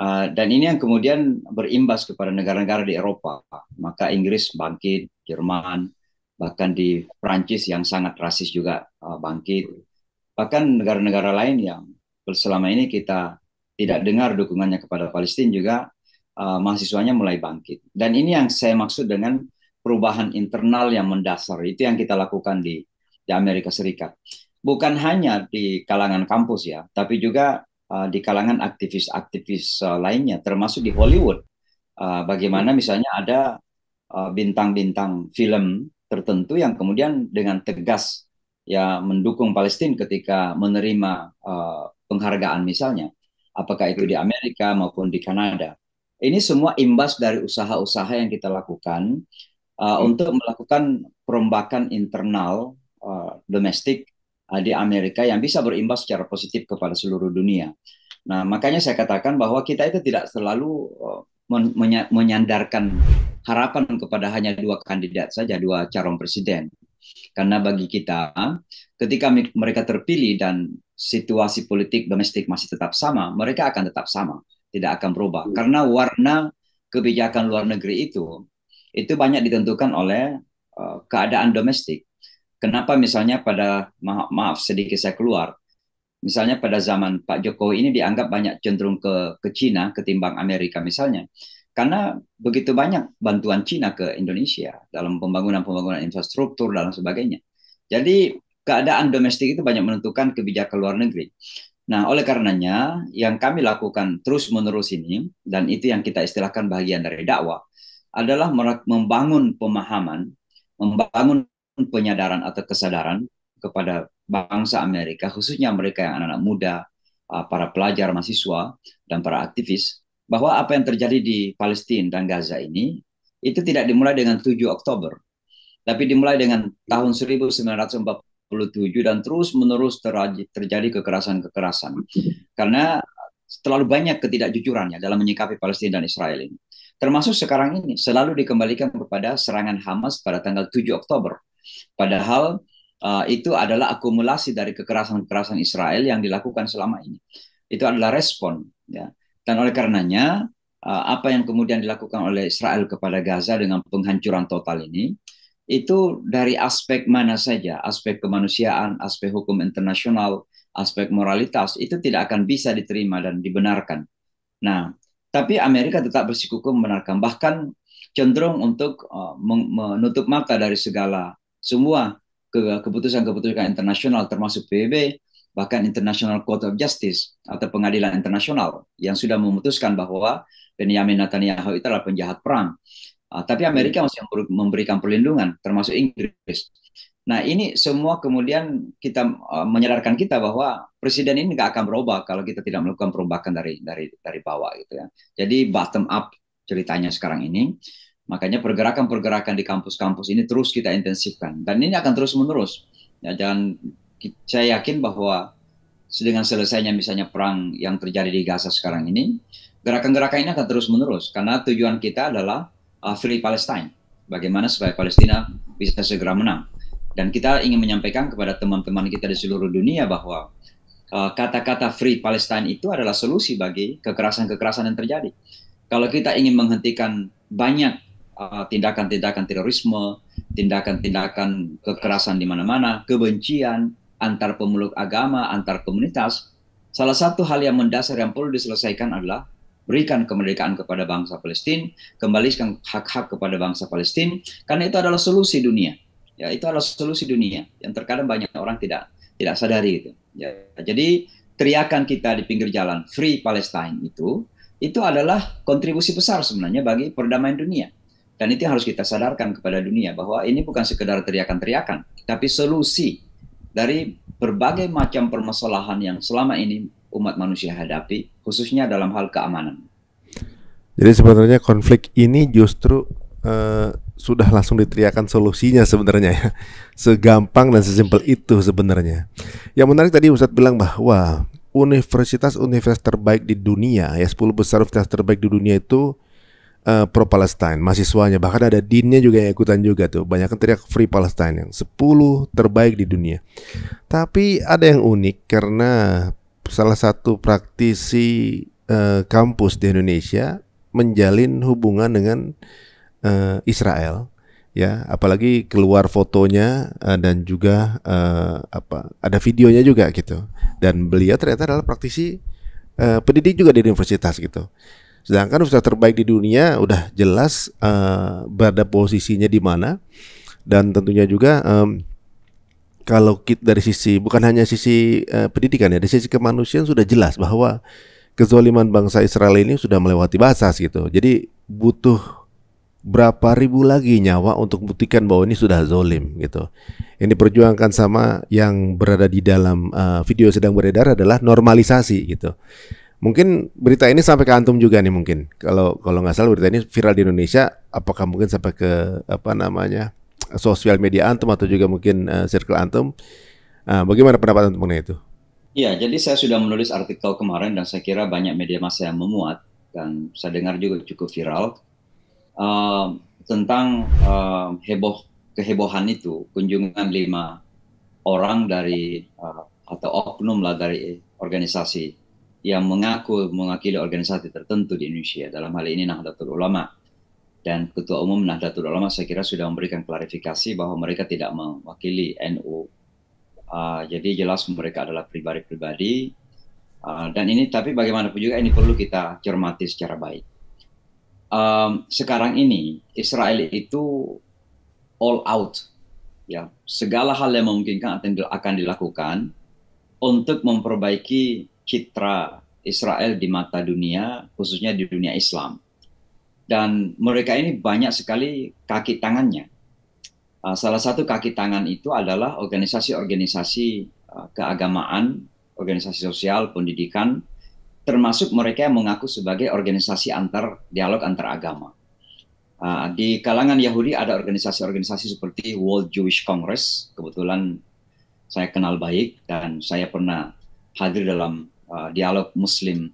Ah, dan ini yang kemudian berimbas kepada negara-negara di Eropa. Maka Inggris bangkit, Jerman, bahkan di Prancis yang sangat rasis juga ah, bangkit. Bahkan negara-negara lain yang selama ini kita tidak dengar dukungannya kepada Palestina juga ah, mahasiswanya mulai bangkit. Dan ini yang saya maksud dengan perubahan internal yang mendasar. Itu yang kita lakukan di Amerika Serikat. Bukan hanya di kalangan kampus ya, tapi juga Eh, di kalangan aktivis-aktivis uh, lainnya, termasuk di Hollywood. Uh, bagaimana hmm. misalnya ada bintang-bintang uh, film tertentu yang kemudian dengan tegas ya mendukung Palestina ketika menerima uh, penghargaan misalnya, apakah itu di hmm. Amerika maupun di Kanada. Ini semua imbas dari usaha-usaha yang kita lakukan uh, hmm. untuk melakukan perombakan internal uh, domestik Eh, di Amerika yang bisa berimbas secara positif kepada seluruh dunia. Nah, makanya saya katakan bahwa kita itu tidak selalu eh, menyandarkan harapan kepada hanya dua kandidat saja, dua calon presiden. Karena bagi kita, ketika mereka terpilih dan situasi politik domestik masih tetap sama, mereka akan tetap sama, tidak akan berubah. Hmm. Karena warna kebijakan luar negeri itu, itu banyak ditentukan oleh eh, keadaan domestik Kenapa misalnya pada maaf, maaf sedikit saya keluar, misalnya pada zaman Pak Jokowi ini dianggap banyak cenderung ke ke Cina ketimbang Amerika misalnya. Karena begitu banyak bantuan Cina ke Indonesia dalam pembangunan-pembangunan infrastruktur dan sebagainya. Jadi keadaan domestik itu banyak menentukan kebijakan luar negeri. Nah, oleh karenanya yang kami lakukan terus-menerus ini dan itu yang kita istilahkan bagian dari dakwah adalah membangun pemahaman, membangun penyadaran atau kesadaran kepada bangsa Amerika, khususnya mereka yang anak-anak muda, uh, para pelajar, mahasiswa, dan para aktivis, bahwa apa yang terjadi di Palestina dan Gaza ini, itu tidak dimulai dengan 7 Oktober, tapi dimulai dengan tahun 1947 dan terus-menerus terjadi kekerasan-kekerasan. Karena terlalu banyak ketidakjujurannya dalam menyikapi Palestina dan Israel ini. Termasuk sekarang ini, selalu dikembalikan kepada serangan Hamas pada tanggal 7 Oktober Padahal uh, itu adalah akumulasi dari kekerasan-kekerasan Israel yang dilakukan selama ini. Itu adalah respon. Ya. Dan oleh karenanya uh, apa yang kemudian dilakukan oleh Israel kepada Gaza dengan penghancuran total ini itu dari aspek mana saja, aspek kemanusiaan, aspek hukum internasional, aspek moralitas itu tidak akan bisa diterima dan dibenarkan. Nah, tapi Amerika tetap bersikukuh membenarkan bahkan cenderung untuk uh, menutup mata dari segala semua keputusan-keputusan internasional termasuk PBB bahkan International Court of Justice atau pengadilan internasional yang sudah memutuskan bahwa Benjamin Netanyahu itu adalah penjahat perang. Uh, tapi Amerika hmm. masih memberikan perlindungan termasuk Inggris. Nah ini semua kemudian kita uh, menyadarkan kita bahwa presiden ini nggak akan berubah kalau kita tidak melakukan perubahan dari dari dari bawah gitu ya. Jadi bottom up ceritanya sekarang ini Makanya pergerakan-pergerakan di kampus-kampus ini terus kita intensifkan dan ini akan terus menerus. Ya, jangan saya yakin bahwa dengan selesainya misalnya perang yang terjadi di Gaza sekarang ini, gerakan-gerakan ini akan terus menerus karena tujuan kita adalah uh, free Palestine. Bagaimana supaya Palestina bisa segera menang. Dan kita ingin menyampaikan kepada teman-teman kita di seluruh dunia bahwa uh, kata-kata uh, free Palestine itu adalah solusi bagi kekerasan-kekerasan yang terjadi. Kalau kita ingin menghentikan banyak Uh, tindakan-tindakan uh, terorisme, tindakan-tindakan kekerasan di mana-mana, kebencian antar pemeluk agama, antar komunitas. Salah satu hal yang mendasar yang perlu diselesaikan adalah berikan kemerdekaan kepada bangsa Palestina, kembalikan hak-hak kepada bangsa Palestina, karena itu adalah solusi dunia. Ya, itu adalah solusi dunia yang terkadang banyak orang tidak tidak sadari itu. Ya, jadi teriakan kita di pinggir jalan Free Palestine itu itu adalah kontribusi besar sebenarnya bagi perdamaian dunia dan itu yang harus kita sadarkan kepada dunia bahwa ini bukan sekedar teriakan-teriakan, tapi solusi dari berbagai macam permasalahan yang selama ini umat manusia hadapi, khususnya dalam hal keamanan. Jadi sebenarnya konflik ini justru uh, sudah langsung diteriakan solusinya sebenarnya ya. *laughs* Segampang dan sesimpel itu sebenarnya. Yang menarik tadi Ustadz bilang bahwa universitas-universitas terbaik di dunia ya 10 besar universitas terbaik di dunia itu uh, eh, pro Palestine mahasiswanya bahkan ada dinnya juga yang ikutan juga tuh banyak kan teriak free Palestine yang 10 terbaik di dunia tapi ada yang unik karena salah satu praktisi uh, kampus di Indonesia menjalin hubungan dengan uh, Israel ya apalagi keluar fotonya uh, dan juga uh, apa ada videonya juga gitu dan beliau ternyata adalah praktisi uh, pendidik juga di universitas gitu Sedangkan ustadz terbaik di dunia udah jelas uh, berada posisinya di mana dan tentunya juga um, kalau kita dari sisi bukan hanya sisi uh, pendidikan ya, dari sisi kemanusiaan sudah jelas bahwa kezoliman bangsa Israel ini sudah melewati batas gitu. Jadi butuh berapa ribu lagi nyawa untuk buktikan bahwa ini sudah zolim gitu. ini perjuangkan sama yang berada di dalam uh, video sedang beredar adalah normalisasi gitu. Mungkin berita ini sampai ke antum juga nih mungkin. Kalau kalau nggak salah berita ini viral di Indonesia, apakah mungkin sampai ke apa namanya sosial media antum atau juga mungkin uh, circle antum? Uh, bagaimana pendapat antum mengenai itu? Ya, jadi saya sudah menulis artikel kemarin dan saya kira banyak media massa yang memuat dan saya dengar juga cukup viral uh, tentang uh, heboh kehebohan itu kunjungan lima orang dari uh, atau oknum lah dari organisasi yang mengaku mewakili organisasi tertentu di Indonesia dalam hal ini Nahdlatul Ulama dan Ketua Umum Nahdlatul Ulama saya kira sudah memberikan klarifikasi bahwa mereka tidak mewakili NU uh, ah, jadi jelas mereka adalah pribadi-pribadi uh, dan ini tapi bagaimanapun juga ini perlu kita cermati secara baik um, sekarang ini Israel itu all out ya segala hal yang memungkinkan akan dilakukan untuk memperbaiki citra Israel di mata dunia, khususnya di dunia Islam. Dan mereka ini banyak sekali kaki tangannya. Ah, salah satu kaki tangan itu adalah organisasi-organisasi ah, keagamaan, organisasi sosial, pendidikan, termasuk mereka yang mengaku sebagai organisasi antar dialog antar agama. Ah, di kalangan Yahudi ada organisasi-organisasi seperti World Jewish Congress, kebetulan saya kenal baik dan saya pernah hadir dalam Eh, dialog Muslim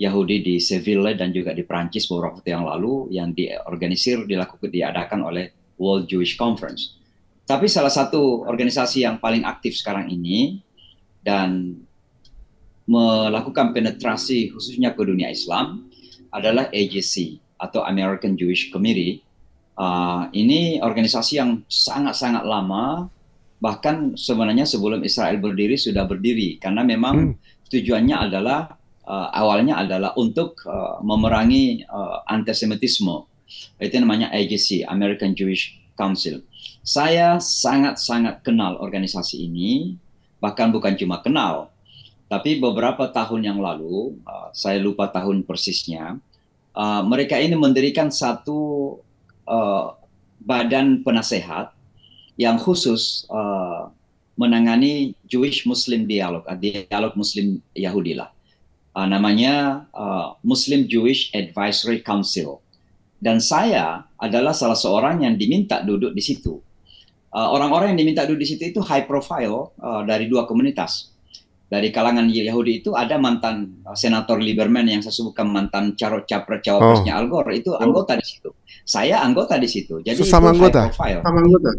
Yahudi di Seville dan juga di Prancis beberapa waktu yang lalu yang diorganisir dilakukan diadakan oleh World Jewish Conference. Tapi salah satu organisasi yang paling aktif sekarang ini dan melakukan penetrasi khususnya ke dunia Islam adalah AJC atau American Jewish Committee. Uh, ini organisasi yang sangat-sangat lama, bahkan sebenarnya sebelum Israel berdiri sudah berdiri karena memang hmm tujuannya adalah uh, awalnya adalah untuk uh, memerangi uh, antisemitisme. Itu namanya AJC, American Jewish Council. Saya sangat-sangat kenal organisasi ini, bahkan bukan cuma kenal, tapi beberapa tahun yang lalu, uh, saya lupa tahun persisnya, uh, mereka ini mendirikan satu uh, badan penasehat yang khusus uh, menangani Jewish Muslim Dialog, ah, dialog Muslim Yahudi lah. Uh, namanya uh, Muslim Jewish Advisory Council. Dan saya adalah salah seorang yang diminta duduk di situ. orang-orang uh, yang diminta duduk di situ itu high profile uh, dari dua komunitas. Dari kalangan Yahudi itu ada mantan uh, senator Lieberman yang saya sebutkan mantan caro capres cawapresnya oh. Al Gore itu anggota di situ. Saya anggota di situ. Jadi Sesama itu anggota. high profile. Sama anggota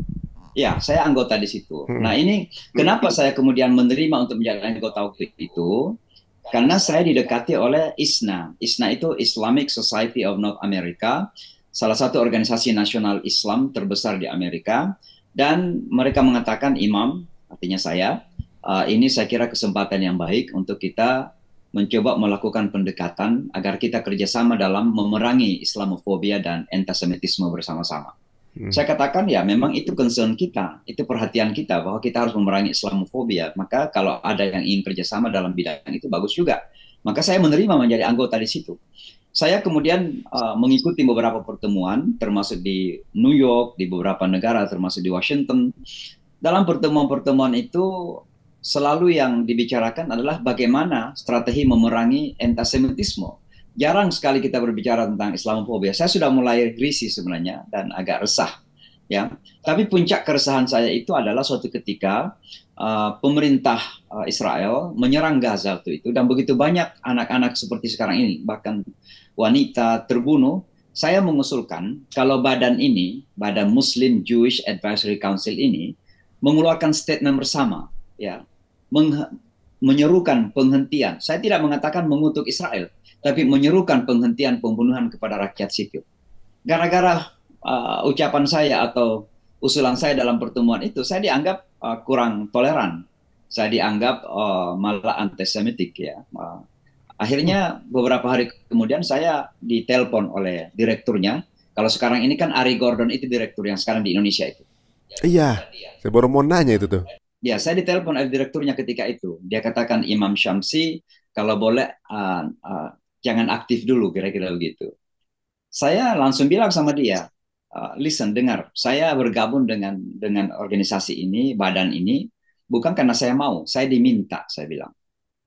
Ya, saya anggota di situ. Hmm. Nah, ini kenapa saya kemudian menerima untuk menjalani anggota waktu itu? Karena saya didekati oleh ISNA. ISNA itu Islamic Society of North America, salah satu organisasi nasional Islam terbesar di Amerika. Dan mereka mengatakan imam, artinya saya, uh, ini saya kira kesempatan yang baik untuk kita mencoba melakukan pendekatan agar kita kerjasama dalam memerangi Islamofobia dan antisemitisme bersama-sama. Hmm. Saya katakan ya memang itu concern kita, itu perhatian kita bahwa kita harus memerangi Islamofobia. Maka kalau ada yang ingin kerjasama dalam bidang itu bagus juga. Maka saya menerima menjadi anggota di situ. Saya kemudian uh, mengikuti beberapa pertemuan, termasuk di New York, di beberapa negara, termasuk di Washington. Dalam pertemuan-pertemuan itu selalu yang dibicarakan adalah bagaimana strategi memerangi antisemitisme jarang sekali kita berbicara tentang Islamofobia. Saya sudah mulai risih sebenarnya dan agak resah. Ya, tapi puncak keresahan saya itu adalah suatu ketika uh, pemerintah uh, Israel menyerang Gaza waktu itu dan begitu banyak anak-anak seperti sekarang ini bahkan wanita terbunuh. Saya mengusulkan kalau badan ini, Badan Muslim Jewish Advisory Council ini mengeluarkan statement bersama, ya, menyerukan penghentian. Saya tidak mengatakan mengutuk Israel, tapi menyerukan penghentian pembunuhan kepada rakyat sipil. Gara-gara uh, ucapan saya atau usulan saya dalam pertemuan itu, saya dianggap uh, kurang toleran, saya dianggap uh, malah antisemitik ya. Uh, akhirnya beberapa hari kemudian saya ditelepon oleh direkturnya. Kalau sekarang ini kan Ari Gordon itu direktur yang sekarang di Indonesia itu. Iya, saya baru mau nanya itu tuh. Ya, saya ditelepon oleh direkturnya ketika itu. Dia katakan Imam Syamsi, kalau boleh uh, uh, jangan aktif dulu kira-kira begitu. Saya langsung bilang sama dia, ah, listen dengar, saya bergabung dengan dengan organisasi ini, badan ini bukan karena saya mau, saya diminta, saya bilang.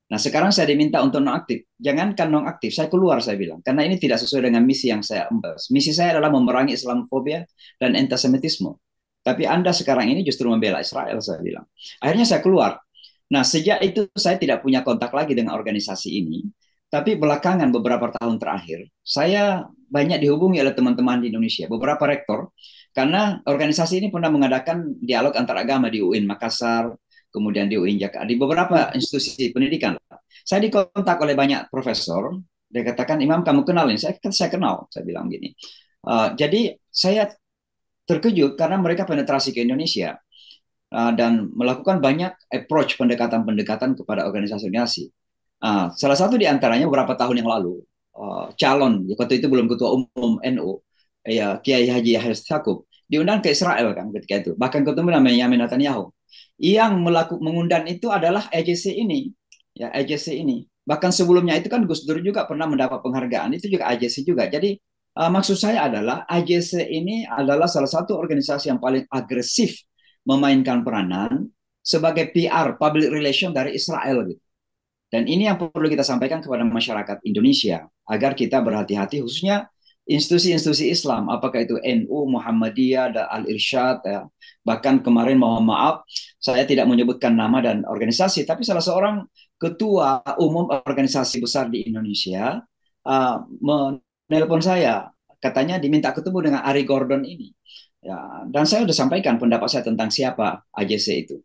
Nah, sekarang saya diminta untuk nonaktif. Jangankan nonaktif, saya keluar saya bilang. Karena ini tidak sesuai dengan misi yang saya embas. Misi saya adalah memerangi Islamofobia dan antisemitisme. Tapi Anda sekarang ini justru membela Israel, saya bilang. Akhirnya saya keluar. Nah, sejak itu saya tidak punya kontak lagi dengan organisasi ini. Tapi belakangan beberapa tahun terakhir, saya banyak dihubungi oleh teman-teman di Indonesia, beberapa rektor, karena organisasi ini pernah mengadakan dialog antaragama di UIN Makassar, kemudian di UIN Jakarta, di beberapa institusi pendidikan. Saya dikontak oleh banyak profesor, dia katakan, Imam kamu kenal ini? Saya, saya kenal, saya bilang gini. Uh, jadi saya terkejut karena mereka penetrasi ke Indonesia uh, dan melakukan banyak approach pendekatan-pendekatan kepada organisasi-organisasi. Ah, salah satu di antaranya beberapa tahun yang lalu uh, calon waktu itu belum ketua umum NU ya Kiai Haji Yahya Sakub diundang ke Israel kan ketika itu bahkan ketemu namanya Yamin Netanyahu yang melakukan mengundang itu adalah EJC ini ya EJC ini bahkan sebelumnya itu kan Gus Dur juga pernah mendapat penghargaan itu juga EJC juga jadi uh, maksud saya adalah EJC ini adalah salah satu organisasi yang paling agresif memainkan peranan sebagai PR public relation dari Israel gitu dan ini yang perlu kita sampaikan kepada masyarakat Indonesia agar kita berhati-hati khususnya institusi-institusi Islam, apakah itu NU, Muhammadiyah, dan Al-Irsyad, ya. bahkan kemarin mohon maaf, saya tidak menyebutkan nama dan organisasi, tapi salah seorang ketua umum organisasi besar di Indonesia uh, menelpon saya, katanya diminta ketemu dengan Ari Gordon ini. Ya, dan saya sudah sampaikan pendapat saya tentang siapa AJC itu.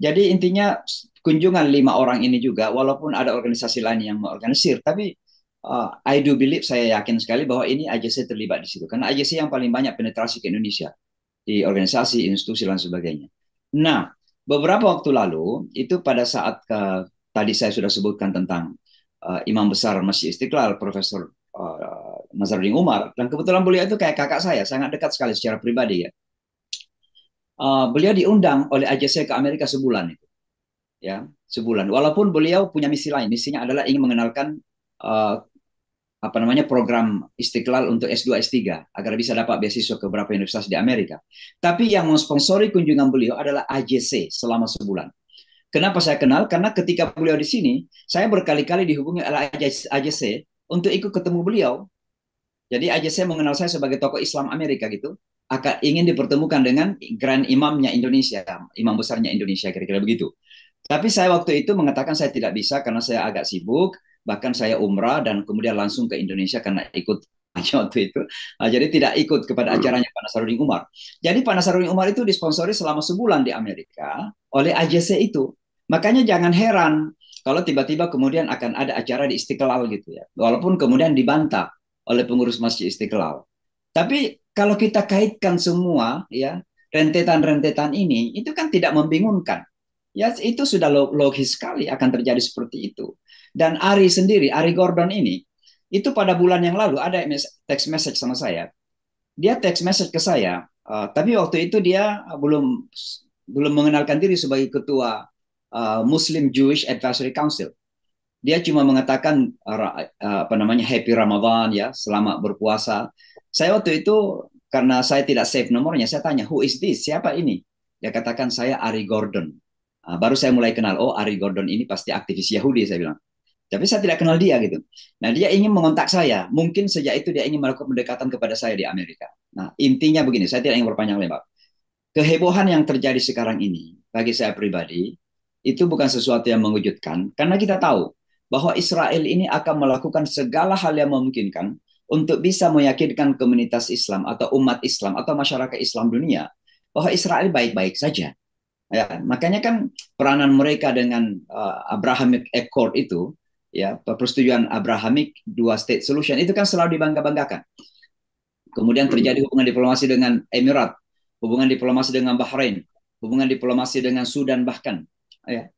Jadi intinya kunjungan lima orang ini juga, walaupun ada organisasi lain yang mengorganisir, tapi uh, I do believe, saya yakin sekali bahwa ini AJC terlibat di situ. Karena AJC yang paling banyak penetrasi ke Indonesia di organisasi, institusi, dan sebagainya. Nah, beberapa waktu lalu, itu pada saat ke, tadi saya sudah sebutkan tentang uh, Imam Besar Masjid Istiqlal, Profesor uh, eh, Nazaruddin Umar, dan kebetulan beliau itu kayak kakak saya, sangat dekat sekali secara pribadi ya uh, beliau diundang oleh AJC ke Amerika sebulan itu. Ya, sebulan. Walaupun beliau punya misi lain, misinya adalah ingin mengenalkan uh, apa namanya program Istiqlal untuk S2 S3 agar bisa dapat beasiswa ke beberapa universitas di Amerika. Tapi yang mensponsori kunjungan beliau adalah AJC selama sebulan. Kenapa saya kenal? Karena ketika beliau di sini, saya berkali-kali dihubungi oleh AJC untuk ikut ketemu beliau. Jadi AJC mengenal saya sebagai tokoh Islam Amerika gitu akan ingin dipertemukan dengan grand imamnya Indonesia, imam besarnya Indonesia kira-kira begitu. Tapi saya waktu itu mengatakan saya tidak bisa karena saya agak sibuk, bahkan saya umrah dan kemudian langsung ke Indonesia karena ikut *laughs* waktu itu. Nah, jadi tidak ikut kepada hmm. acaranya Pak Umar. Jadi Pak Umar itu disponsori selama sebulan di Amerika oleh AJC itu. Makanya jangan heran kalau tiba-tiba kemudian akan ada acara di Istiqlal gitu ya. Walaupun kemudian dibantah oleh pengurus Masjid Istiqlal. Tapi kalau kita kaitkan semua ya rentetan-rentetan ini itu kan tidak membingungkan. Ya itu sudah logis sekali akan terjadi seperti itu. Dan Ari sendiri, Ari Gordon ini itu pada bulan yang lalu ada text message sama saya. Dia text message ke saya, uh, tapi waktu itu dia belum belum mengenalkan diri sebagai ketua uh, Muslim Jewish Advisory Council dia cuma mengatakan apa namanya happy Ramadan ya selamat berpuasa. Saya waktu itu karena saya tidak save nomornya, saya tanya who is this? Siapa ini? Dia katakan saya Ari Gordon. Ah, baru saya mulai kenal, oh Ari Gordon ini pasti aktivis Yahudi saya bilang. Tapi saya tidak kenal dia gitu. Nah, dia ingin mengontak saya. Mungkin sejak itu dia ingin melakukan pendekatan kepada saya di Amerika. Nah, intinya begini, saya tidak ingin berpanjang lebar. Kehebohan yang terjadi sekarang ini bagi saya pribadi itu bukan sesuatu yang mengejutkan karena kita tahu bahwa Israel ini akan melakukan segala hal yang memungkinkan untuk bisa meyakinkan komunitas Islam atau umat Islam atau masyarakat Islam dunia bahwa Israel baik-baik saja. Ya, makanya kan peranan mereka dengan uh, Abrahamic Accord itu, ya persetujuan Abrahamic dua state solution itu kan selalu dibangga-banggakan. Kemudian terjadi hubungan diplomasi dengan Emirat, hubungan diplomasi dengan Bahrain, hubungan diplomasi dengan Sudan bahkan. Ya,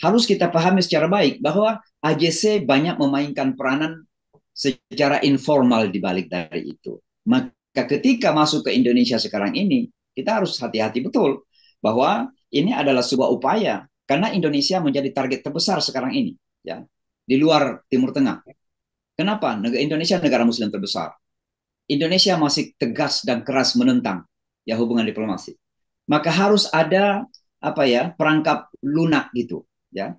harus kita pahami secara baik bahwa AJC banyak memainkan peranan secara informal di balik dari itu. Maka ketika masuk ke Indonesia sekarang ini, kita harus hati-hati betul bahwa ini adalah sebuah upaya karena Indonesia menjadi target terbesar sekarang ini, ya di luar Timur Tengah. Kenapa? Negara Indonesia negara Muslim terbesar. Indonesia masih tegas dan keras menentang ya hubungan diplomasi. Maka harus ada apa ya perangkap lunak gitu ya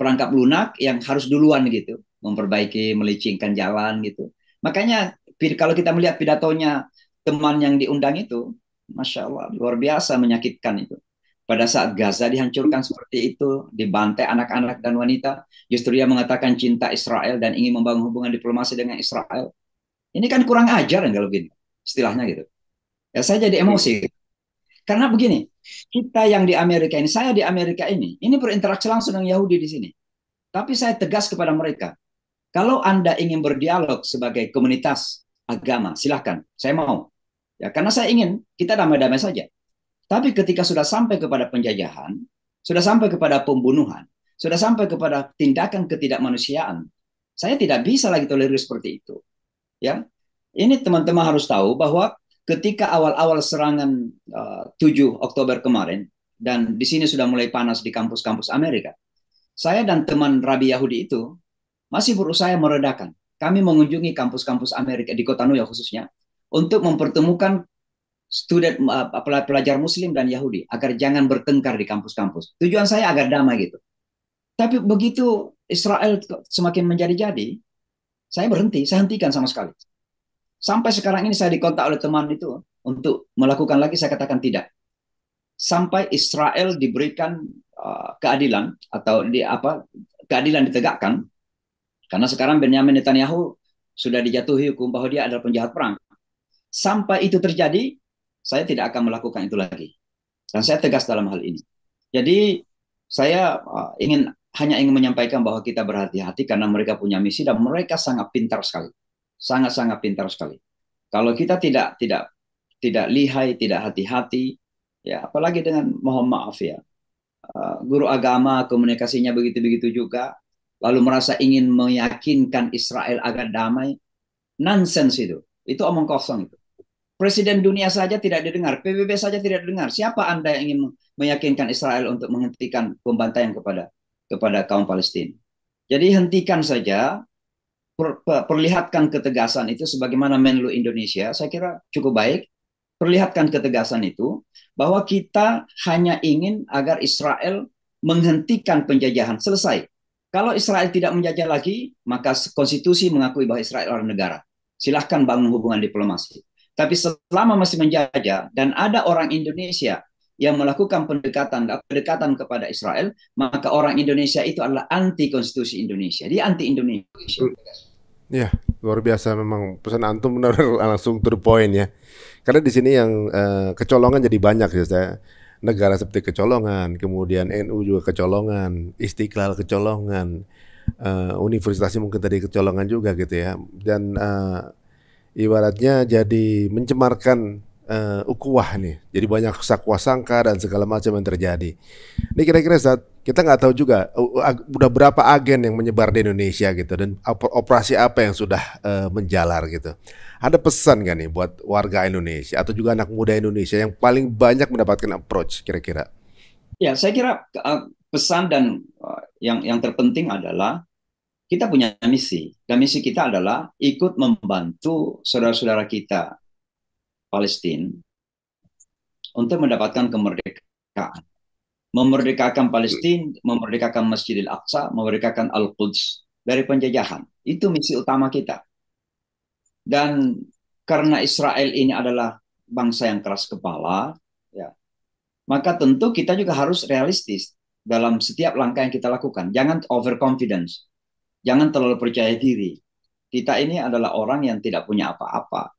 perangkap lunak yang harus duluan gitu memperbaiki melicinkan jalan gitu makanya kalau kita melihat pidatonya teman yang diundang itu masya Allah luar biasa menyakitkan itu pada saat Gaza dihancurkan seperti itu dibantai anak-anak dan wanita justru dia mengatakan cinta Israel dan ingin membangun hubungan diplomasi dengan Israel ini kan kurang ajar kan kalau begini gitu, istilahnya gitu ya saya jadi emosi karena begini, kita yang di Amerika ini, saya di Amerika ini, ini berinteraksi langsung dengan Yahudi di sini. Tapi saya tegas kepada mereka, kalau Anda ingin berdialog sebagai komunitas agama, silahkan, saya mau. Ya, karena saya ingin kita damai-damai saja. Tapi ketika sudah sampai kepada penjajahan, sudah sampai kepada pembunuhan, sudah sampai kepada tindakan ketidakmanusiaan, saya tidak bisa lagi tolerir seperti itu. Ya, ini teman-teman harus tahu bahwa ketika awal-awal serangan eh, uh, 7 Oktober kemarin dan di sini sudah mulai panas di kampus-kampus Amerika. Saya dan teman Rabi Yahudi itu masih berusaha meredakan. Kami mengunjungi kampus-kampus Amerika di kota New York khususnya untuk mempertemukan student uh, pelajar muslim dan Yahudi agar jangan bertengkar di kampus-kampus. Tujuan saya agar damai gitu. Tapi begitu Israel semakin menjadi-jadi, saya berhenti, saya hentikan sama sekali. Sampai sekarang ini saya dikontak oleh teman itu untuk melakukan lagi, saya katakan tidak. Sampai Israel diberikan uh, keadilan atau di apa keadilan ditegakkan, karena sekarang Benyamin Netanyahu sudah dijatuhi hukum bahwa dia adalah penjahat perang. Sampai itu terjadi, saya tidak akan melakukan itu lagi. Dan saya tegas dalam hal ini. Jadi saya uh, ingin hanya ingin menyampaikan bahwa kita berhati-hati karena mereka punya misi dan mereka sangat pintar sekali sangat-sangat pintar sekali. Kalau kita tidak tidak tidak lihai, tidak hati-hati, ya apalagi dengan mohon maaf ya, eh, guru agama komunikasinya begitu-begitu juga, lalu merasa ingin meyakinkan Israel agar damai, nonsense itu, itu omong kosong itu. Presiden dunia saja tidak didengar, PBB saja tidak didengar. Siapa anda yang ingin meyakinkan Israel untuk menghentikan pembantaian kepada kepada kaum Palestina? Jadi hentikan saja perlihatkan ketegasan itu sebagaimana Menlu Indonesia, saya kira cukup baik. Perlihatkan ketegasan itu bahwa kita hanya ingin agar Israel menghentikan penjajahan selesai. Kalau Israel tidak menjajah lagi, maka konstitusi mengakui bahwa Israel adalah negara. Silahkan bangun hubungan diplomasi. Tapi selama masih menjajah dan ada orang Indonesia yang melakukan pendekatan pendekatan kepada Israel, maka orang Indonesia itu adalah anti konstitusi Indonesia. Dia anti Indonesia. Iya, luar biasa memang pesan antum benar, *laughs* langsung to the point ya. Karena di sini yang uh, kecolongan jadi banyak ya saya. Negara seperti kecolongan, kemudian NU juga kecolongan, Istiqlal kecolongan, uh, eh, universitasnya mungkin tadi kecolongan juga gitu ya. Dan uh, ibaratnya jadi mencemarkan uh, ukuah nih. Jadi banyak sakwa sangka dan segala macam yang terjadi. Ini kira-kira saat kita nggak tahu juga udah berapa agen yang menyebar di Indonesia gitu dan operasi apa yang sudah uh, menjalar gitu. Ada pesan gak nih buat warga Indonesia atau juga anak muda Indonesia yang paling banyak mendapatkan approach kira-kira? Ya, saya kira uh, pesan dan uh, yang yang terpenting adalah kita punya misi. Dan misi kita adalah ikut membantu saudara-saudara kita Palestina untuk mendapatkan kemerdekaan memerdekakan Palestina, memerdekakan Masjidil Aqsa, memerdekakan Al-Quds dari penjajahan. Itu misi utama kita. Dan karena Israel ini adalah bangsa yang keras kepala, ya, maka tentu kita juga harus realistis dalam setiap langkah yang kita lakukan. Jangan overconfidence, jangan terlalu percaya diri. Kita ini adalah orang yang tidak punya apa-apa.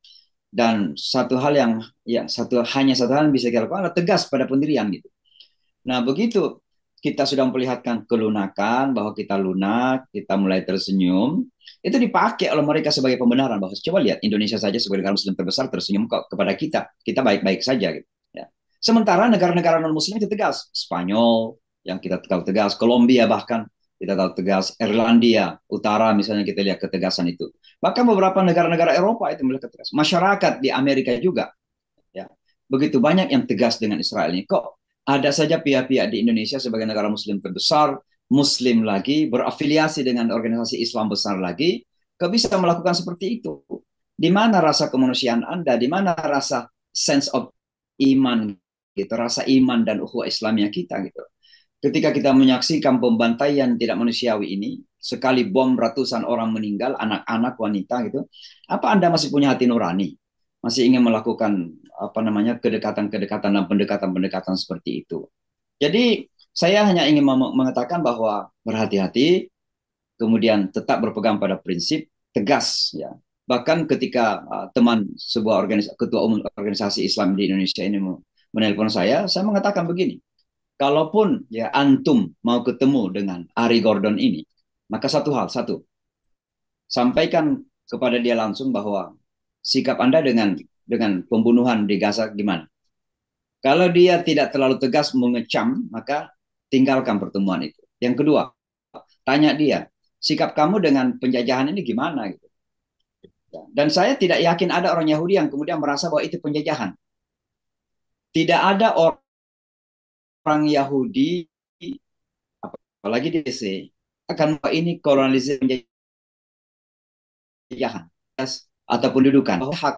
Dan satu hal yang ya satu hanya satu hal yang bisa kita lakukan adalah tegas pada pendirian gitu Nah, begitu kita sudah memperlihatkan kelunakan bahwa kita lunak, kita mulai tersenyum, itu dipakai oleh mereka sebagai pembenaran bahwa coba lihat Indonesia saja sebagai negara muslim terbesar tersenyum kok kepada kita. Kita baik-baik saja gitu, ya. Sementara negara-negara non-muslim itu tegas, Spanyol yang kita tahu tegas, Kolombia bahkan kita tahu tegas, Irlandia Utara misalnya kita lihat ketegasan itu. Bahkan beberapa negara-negara Eropa itu mulai tegas. Masyarakat di Amerika juga ya. Begitu banyak yang tegas dengan Israel ini. Kok ada saja pihak-pihak di Indonesia sebagai negara muslim terbesar, muslim lagi, berafiliasi dengan organisasi Islam besar lagi, ke bisa melakukan seperti itu. Di mana rasa kemanusiaan Anda? Di mana rasa sense of iman gitu, rasa iman dan ukhuwah Islamnya kita gitu. Ketika kita menyaksikan pembantaian tidak manusiawi ini, sekali bom ratusan orang meninggal, anak-anak, wanita gitu, apa Anda masih punya hati nurani? Masih ingin melakukan apa namanya kedekatan-kedekatan dan pendekatan-pendekatan seperti itu. Jadi saya hanya ingin mengatakan bahwa berhati-hati, kemudian tetap berpegang pada prinsip tegas ya. Bahkan ketika uh, teman sebuah organisasi ketua umum organisasi Islam di Indonesia ini menelpon saya, saya mengatakan begini. Kalaupun ya antum mau ketemu dengan Ari Gordon ini, maka satu hal, satu. Sampaikan kepada dia langsung bahwa sikap Anda dengan dengan pembunuhan di Gaza gimana? Kalau dia tidak terlalu tegas mengecam, maka tinggalkan pertemuan itu. Yang kedua, tanya dia, sikap kamu dengan penjajahan ini gimana? Gitu. Ya, dan saya tidak yakin ada orang Yahudi yang kemudian merasa bahwa itu penjajahan. Tidak ada orang Yahudi, apalagi di DC, akan bahwa ini kolonialisasi penjajahan atau pendudukan bahwa oh. hak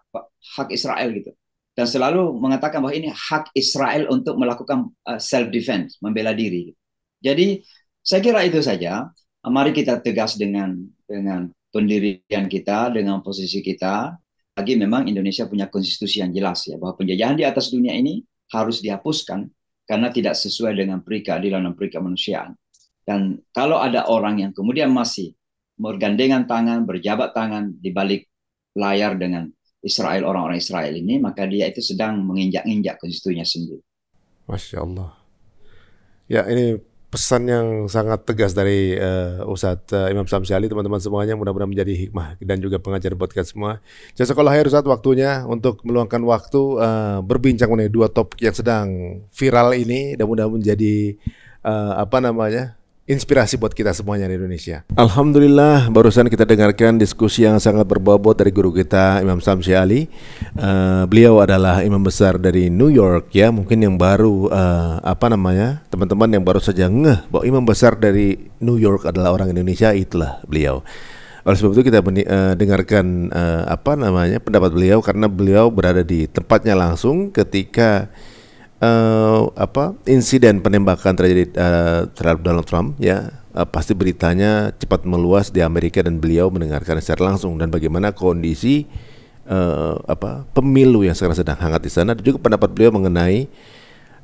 hak Israel gitu dan selalu mengatakan bahwa ini hak Israel untuk melakukan eh, self defense membela diri jadi saya kira itu saja mari kita tegas dengan dengan pendirian kita dengan posisi kita lagi memang Indonesia punya konstitusi yang jelas ya bahwa penjajahan di atas dunia ini harus dihapuskan karena tidak sesuai dengan peri keadilan dan peri kemanusiaan dan kalau ada orang yang kemudian masih bergandengan tangan, berjabat tangan di balik layar dengan Israel orang-orang Israel ini maka dia itu sedang menginjak-injak konstitusinya sendiri. Masya Allah. Ya ini pesan yang sangat tegas dari uh, Ustadz uh, Imam Samsi teman-teman semuanya mudah-mudahan menjadi hikmah dan juga pengajar buat kita semua. sekolah harus Ustaz waktunya untuk meluangkan waktu uh, berbincang mengenai dua topik yang sedang viral ini dan mudah-mudahan menjadi uh, apa namanya inspirasi buat kita semuanya di Indonesia. Alhamdulillah, barusan kita dengarkan diskusi yang sangat berbobot dari guru kita Imam Samsi Ali. Uh, beliau adalah imam besar dari New York ya, mungkin yang baru uh, apa namanya teman-teman yang baru saja ngeh bahwa imam besar dari New York adalah orang Indonesia itulah beliau. Oleh sebab itu kita uh, dengarkan uh, apa namanya pendapat beliau karena beliau berada di tempatnya langsung ketika uh, apa insiden penembakan terjadi uh, terhadap Donald Trump ya uh, pasti beritanya cepat meluas di Amerika dan beliau mendengarkan secara langsung dan bagaimana kondisi uh, apa pemilu yang sekarang sedang hangat di sana dan juga pendapat beliau mengenai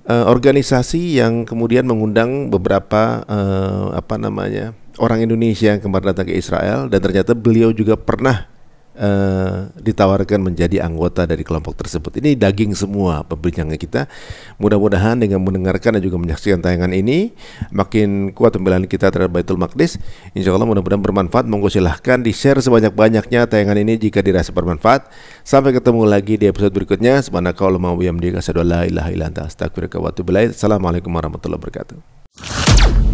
uh, organisasi yang kemudian mengundang beberapa uh, apa namanya orang Indonesia yang kemarin datang ke Israel dan ternyata beliau juga pernah Uh, ditawarkan menjadi anggota dari kelompok tersebut. Ini daging semua pembicaraan kita. Mudah-mudahan dengan mendengarkan dan juga menyaksikan tayangan ini makin kuat pembelaan kita terhadap Baitul Maqdis. Insya Allah mudah-mudahan bermanfaat. Monggo silahkan di-share sebanyak-banyaknya tayangan ini jika dirasa bermanfaat. Sampai ketemu lagi di episode berikutnya. Subhanakallahumma wa bihamdika asyhadu an la ilaha illa anta astaghfiruka wa Assalamualaikum warahmatullahi wabarakatuh.